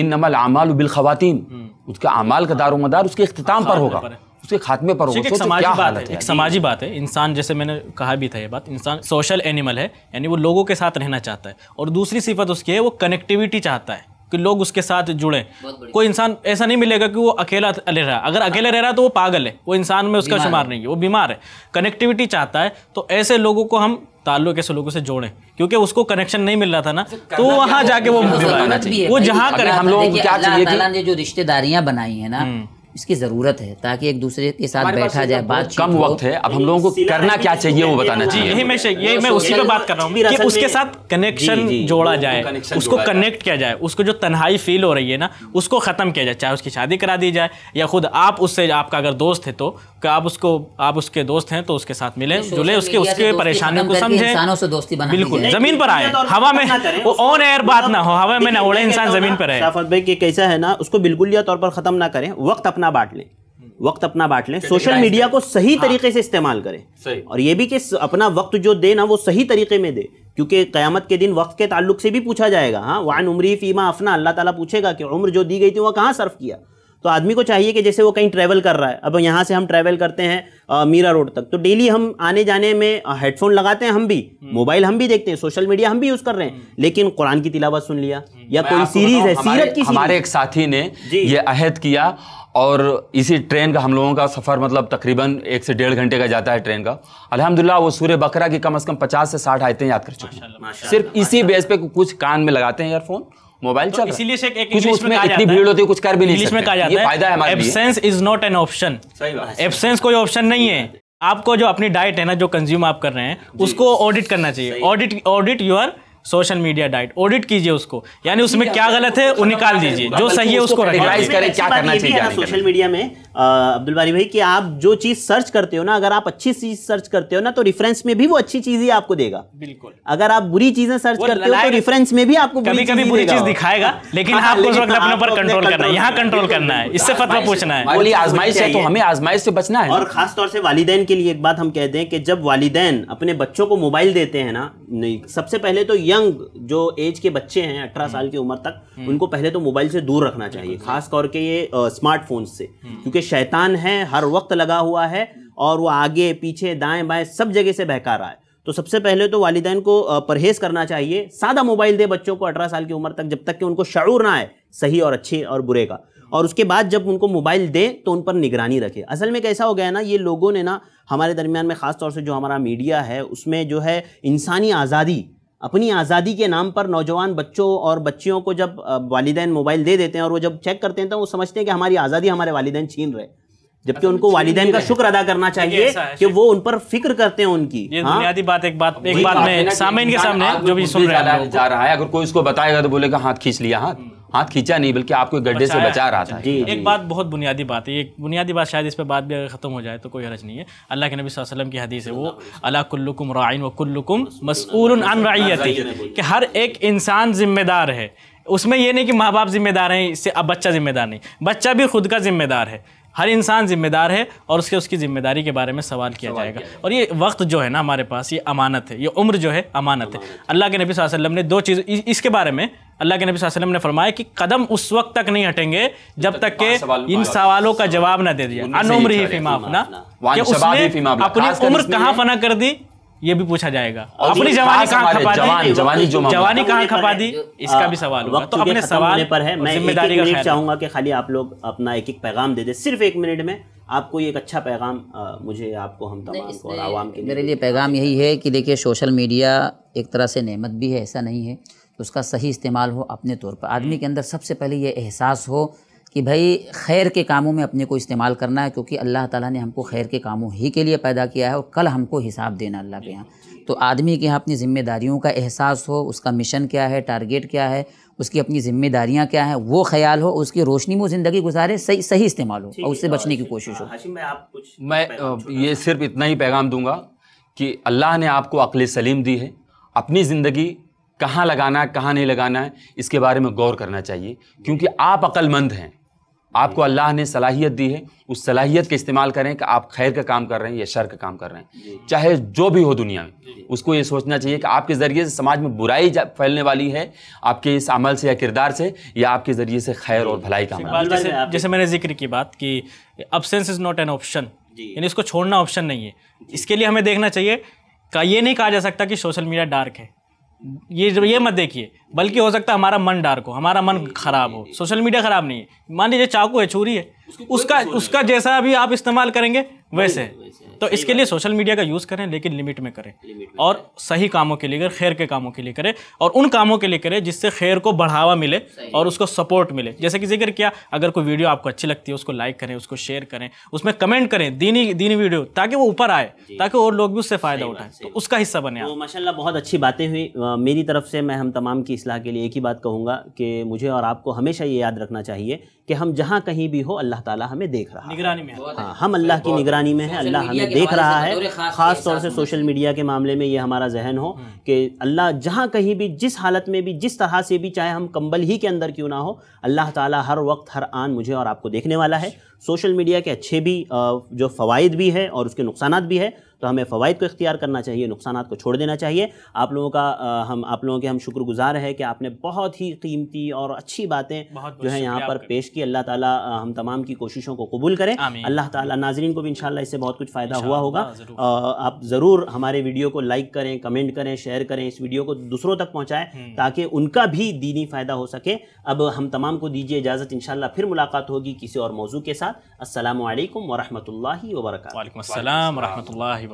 इन नमल आमाल बिल खवातीन हम्म। उसका अमाल का दारोमदार उसके अख्ताम पर होगा उसके खात्मे पर हो तो समाजी बात है एक समाजी बात है इंसान जैसे मैंने कहा भी था ये बात इंसान सोशल एनिमल है यानी वो लोगों के साथ रहना चाहता है और दूसरी सिफत उसकी है वो कनेक्टिविटी चाहता है कि लोग उसके साथ जुड़े कोई इंसान ऐसा नहीं मिलेगा कि वो अकेला रह रहा अगर अकेले रह रहा तो वो पागल है वो इंसान में उसका शुमार नहीं है वो बीमार है कनेक्टिविटी चाहता है तो ऐसे लोगों को हम ताल्लुक ऐसे लोगों से जोड़े क्योंकि उसको कनेक्शन नहीं मिल रहा था ना अच्छा, तो वहाँ जाके वो तो वो जहाँ करें हम लोगों को क्या चाहिए जो रिश्तेदारियाँ बनाई है ना हम्म। इसकी ज़रूरत है ताकि एक दूसरे के साथ बैठा जाए बात कम वक्त है अब हम लोगों को करना क्या चाहिए वो बताना चाहिए यही मैं यही मैं तो उसी पे बात कर रहा हूँ उसके साथ कनेक्शन जोड़ा जाए उसको कनेक्ट किया जाए उसको जो तन्हाई फील हो रही है ना उसको ख़त्म किया जाए चाहे उसकी शादी करा दी जाए या खुद आप उससे आपका अगर दोस्त है तो कि आप उसको आप उसके दोस्त हैं तो उसके साथ मिलें जुले उसके उसके परेशानियों को समझें इंसानों से दोस्ती बना बिल्कुल जमीन पर आए हवा में वो ऑन एयर बात ना हो हवा में ना उड़े इंसान जमीन पर आए भाई कैसा है ना उसको बिल्कुल या तौर पर खत्म ना करें वक्त अपना बांट लें वक्त अपना बांट लें सोशल मीडिया को सही हाँ। तरीके से इस्तेमाल करें और ये भी कि अपना वक्त जो दे ना वो सही तरीके में दे क्योंकि क़यामत के दिन वक्त के ताल्लुक से भी पूछा जाएगा हाँ वान उम्री फ़ीमा अफना अल्लाह ताला पूछेगा कि उम्र जो दी गई थी वह कहाँ सर्फ किया तो आदमी को चाहिए कि जैसे वो कहीं ट्रैवल कर रहा है अब यहाँ से हम ट्रैवल करते हैं मीरा रोड तक तो डेली हम आने जाने में हेडफोन लगाते हैं हम भी मोबाइल हम्म। हम भी देखते हैं सोशल मीडिया हम भी यूज़ कर रहे हैं हम्म। लेकिन कुरान की तिलावत सुन लिया हम्म। या कोई सीरीज है सीरत की हमारे एक साथी ने ये अहद किया और इसी ट्रेन का हम लोगों का सफ़र मतलब तकरीबन एक से डेढ़ घंटे का जाता है ट्रेन का अल्हम्दुलिल्लाह वो सूर्य बकरा की कम से कम पचास से साठ आयतें याद कर चुके हैं सिर्फ इसी बेस पे कुछ कान में लगाते हैं एयरफोन मोबाइल तो चल इसीलिए शेख एक कुछ उसमें इतनी भीड़ होती है कुछ कर भी नहीं इंग्लिश में कहा जाता है फायदा है absence is not an option absence कोई ऑप्शन नहीं है आपको जो अपनी डाइट है ना जो कंज्यूम आप कर रहे हैं उसको ऑडिट करना चाहिए audit audit your social media diet audit कीजिए उसको यानी उसमें क्या गलत है वो निकाल दीजिए जो सही है उसको करें क्या करना चाहिए सोशल मीडिया में अब्दुल बारी भाई कि आप जो चीज सर्च करते हो ना अगर आप अच्छी चीज सर्च करते हो ना तो रेफरेंस में भी वो अच्छी चीज ही आपको देगा बिल्कुल अगर आप बुरी चीजें सर्च करते हो तो रेफरेंस में भी आपको कभी कभी बुरी चीज दिखाएगा लेकिन हाँ, आपको अपने पर कंट्रोल करना है यहाँ कंट्रोल करना है इससे फतवा पूछना है आजमाइश है तो हमें आजमाइश से बचना है और खासतौर से वालिदेन के लिए एक बात हम कहते हैं कि जब वालिदेन अपने बच्चों को मोबाइल देते हैं ना सबसे पहले तो यह यंग जो एज के बच्चे हैं अठारह साल की उम्र तक हम्म। उनको पहले तो मोबाइल से दूर रखना चाहिए खास करके ये स्मार्टफोन से हम्म। क्योंकि शैतान है हर वक्त लगा हुआ है और वो आगे पीछे दाएं बाएं सब जगह से बहका रहा है तो सबसे पहले तो वालदेन को परहेज करना चाहिए सादा मोबाइल दे बच्चों को अठारह साल की उम्र तक जब तक कि उनको शعور ना आए सही और अच्छे और बुरे का और उसके बाद जब उनको मोबाइल दें तो उन पर निगरानी रखें असल में कैसा हो गया ना ये लोगों ने ना हमारे दरमियान में ख़ास तौर से जो हमारा मीडिया है उसमें जो है इंसानी आज़ादी अपनी आज़ादी के नाम पर नौजवान बच्चों और बच्चियों को जब वालदेन मोबाइल दे देते हैं और वो जब चेक करते हैं तो वो समझते हैं कि हमारी आज़ादी हमारे वालदेन छीन रहे जबकि अच्छा, उनको वालदेन का शुक्र अदा करना चाहिए कि वो उन पर फिक्र करते हैं उनकी ये हाँ? बात एक बात एक बात में सामने के सामने जो भी सुन रहा है जा रहा है अगर कोई उसको बताएगा तो बोलेगा हाथ खींच लिया हाथ हम्म। हाथ खींचा नहीं बल्कि आपको गड्ढे से बचा रहा था जी, एक बात बहुत बुनियादी बात है एक बुनियादी बात शायद इस पर बात भी अगर ख़त्म हो जाए तो कोई हरज नहीं है अल्लाह के नबी वसल्लम की हदीस है वो अला कुल्लुकुम राइन व कुल्लुकुम मसूल अन कि हर एक इंसान ज़िम्मेदार है उसमें यह नहीं कि माँ बाप ज़िम्मेदार हैं इससे अब बच्चा ज़िम्मेदार नहीं बच्चा भी खुद का ज़िम्मेदार है हर इंसान ज़िम्मेदार है और उसके उसकी ज़िम्मेदारी के बारे में सवाल किया सवाल जाएगा किया। और ये वक्त जो है ना हमारे पास ये अमानत है ये उम्र जो है अमानत, अमानत है अल्लाह के नबी वसल्लम ने दो चीज़ इसके बारे में अल्लाह के नबी वसल्लम ने फरमाया कि कदम उस वक्त तक नहीं हटेंगे जब तक के इन सवालों का जवाब ना दे दिया अनुम्र ही फीमा अपना कि उसने अपनी उम्र कहाँ फना कर दी ये भी पूछा जाएगा अपनी जवानी कहाँ खपा दी जवानी जवानी कहाँ खपा दी इसका भी सवाल वक्त तो अपने सवाल पर है मैं जिम्मेदारी का चाहूंगा कि खाली आप लोग अपना एक एक पैगाम दे दे सिर्फ एक मिनट में आपको एक अच्छा पैगाम मुझे आपको हम तमाम को और आवाम के मेरे लिए अच्छा पैगाम यही है कि देखिए सोशल मीडिया एक तरह से नेमत भी है ऐसा नहीं है तो उसका सही इस्तेमाल हो अपने तौर पर आदमी हम्म। के अंदर सबसे पहले ये एहसास हो कि भाई खैर के कामों में अपने को इस्तेमाल करना है क्योंकि अल्लाह ताला ने हमको खैर के कामों ही के लिए पैदा किया है और कल हमको हिसाब देना अल्लाह के यहाँ तो आदमी के यहाँ अपनी ज़िम्मेदारियों का एहसास हो उसका मिशन क्या है टारगेट क्या है उसकी अपनी ज़िम्मेदारियाँ क्या हैं वो ख्याल हो उसकी रोशनी में ज़िंदगी गुजारे सही सही इस्तेमाल हो और उससे बचने की कोशिश हो हाँ, मैं आप कुछ मैं ये सिर्फ इतना ही पैगाम दूंगा कि अल्लाह ने आपको अकल सलीम दी है अपनी ज़िंदगी कहाँ लगाना है कहाँ नहीं लगाना है इसके बारे में गौर करना चाहिए क्योंकि आप अक्लमंद हैं आपको अल्लाह ने सलाहियत दी है उस सलाहियत का इस्तेमाल करें कि आप खैर का काम कर रहे हैं या शर का काम कर रहे हैं चाहे जो भी हो दुनिया में उसको ये सोचना चाहिए कि आपके ज़रिए से समाज में बुराई फैलने वाली है आपके इस अमल से या किरदार से या आपके ज़रिए से खैर और भलाई का अमल जैसे, जैसे मैंने जिक्र की बात कि absence is not an option यानी इसको छोड़ना ऑप्शन नहीं है इसके लिए हमें देखना चाहिए का ये नहीं कहा जा सकता कि सोशल मीडिया डार्क है ये ये मत देखिए बल्कि हो सकता है हमारा मन डार्क हो हमारा मन खराब हो सोशल मीडिया खराब नहीं है मान लीजिए चाकू है छुरी है उसका उसका जैसा अभी आप इस्तेमाल करेंगे वैसे, तो इसके लिए सोशल मीडिया का यूज़ करें लेकिन लिमिट में करें और सही कामों के लिए करें खैर के कामों के लिए करें और उन कामों के लिए करें जिससे खैर को बढ़ावा मिले और उसको सपोर्ट मिले जैसे कि जिक्र किया अगर कोई वीडियो आपको अच्छी लगती है उसको लाइक करें उसको शेयर करें उसमें कमेंट करें दीनी दीनी वीडियो ताकि वो ऊपर आए ताकि और लोग भी उससे फ़ायदा उठाएं तो उसका हिस्सा बने तो माशाला बहुत अच्छी बातें हुई मेरी तरफ से मैं हम तमाम की असलाह के लिए एक ही बात कहूँगा कि मुझे और आपको हमेशा ये याद रखना चाहिए कि हम जहाँ कहीं भी हो अल्लाह ताला हमें देख रहा निगरानी में हाँ हम अल्लाह की निगरानी में है हाँ, अल्लाह हमें देख रहा है तो ख़ास तौर से सोशल मीडिया के मामले में ये हमारा जहन हो हम्म। कि अल्लाह जहाँ कहीं भी जिस हालत में भी जिस तरह से भी चाहे हम कंबल ही के अंदर क्यों ना हो अल्लाह ताला हर वक्त हर आन मुझे और आपको देखने वाला है अच्छा। सोशल मीडिया के अच्छे भी जो फ़वाद भी है और उसके नुकसान भी है तो हमें फ़वाद को इख्तियार करना चाहिए नुकसान को छोड़ देना चाहिए आप लोगों का आ, हम आप लोगों के हम शुक्रगुजार है कि आपने बहुत ही कीमती और अच्छी बातें जो है यहाँ पर पेश की अल्लाह ताला हम तमाम की कोशिशों को कबूल करें अल्लाह ताला नाजरीन को भी इंशाल्लाह इससे बहुत कुछ फ़ायदा हुआ होगा आप ज़रूर हमारे वीडियो को लाइक करें कमेंट करें शेयर करें इस वीडियो को दूसरों तक पहुँचाएँ हम्म। ताकि उनका भी दीनी फ़ायदा हो सके अब हम तमाम को दीजिए इजाज़त इन फिर मुलाकात होगी किसी और मौजू के साथ असल वरहमल वरक वालकम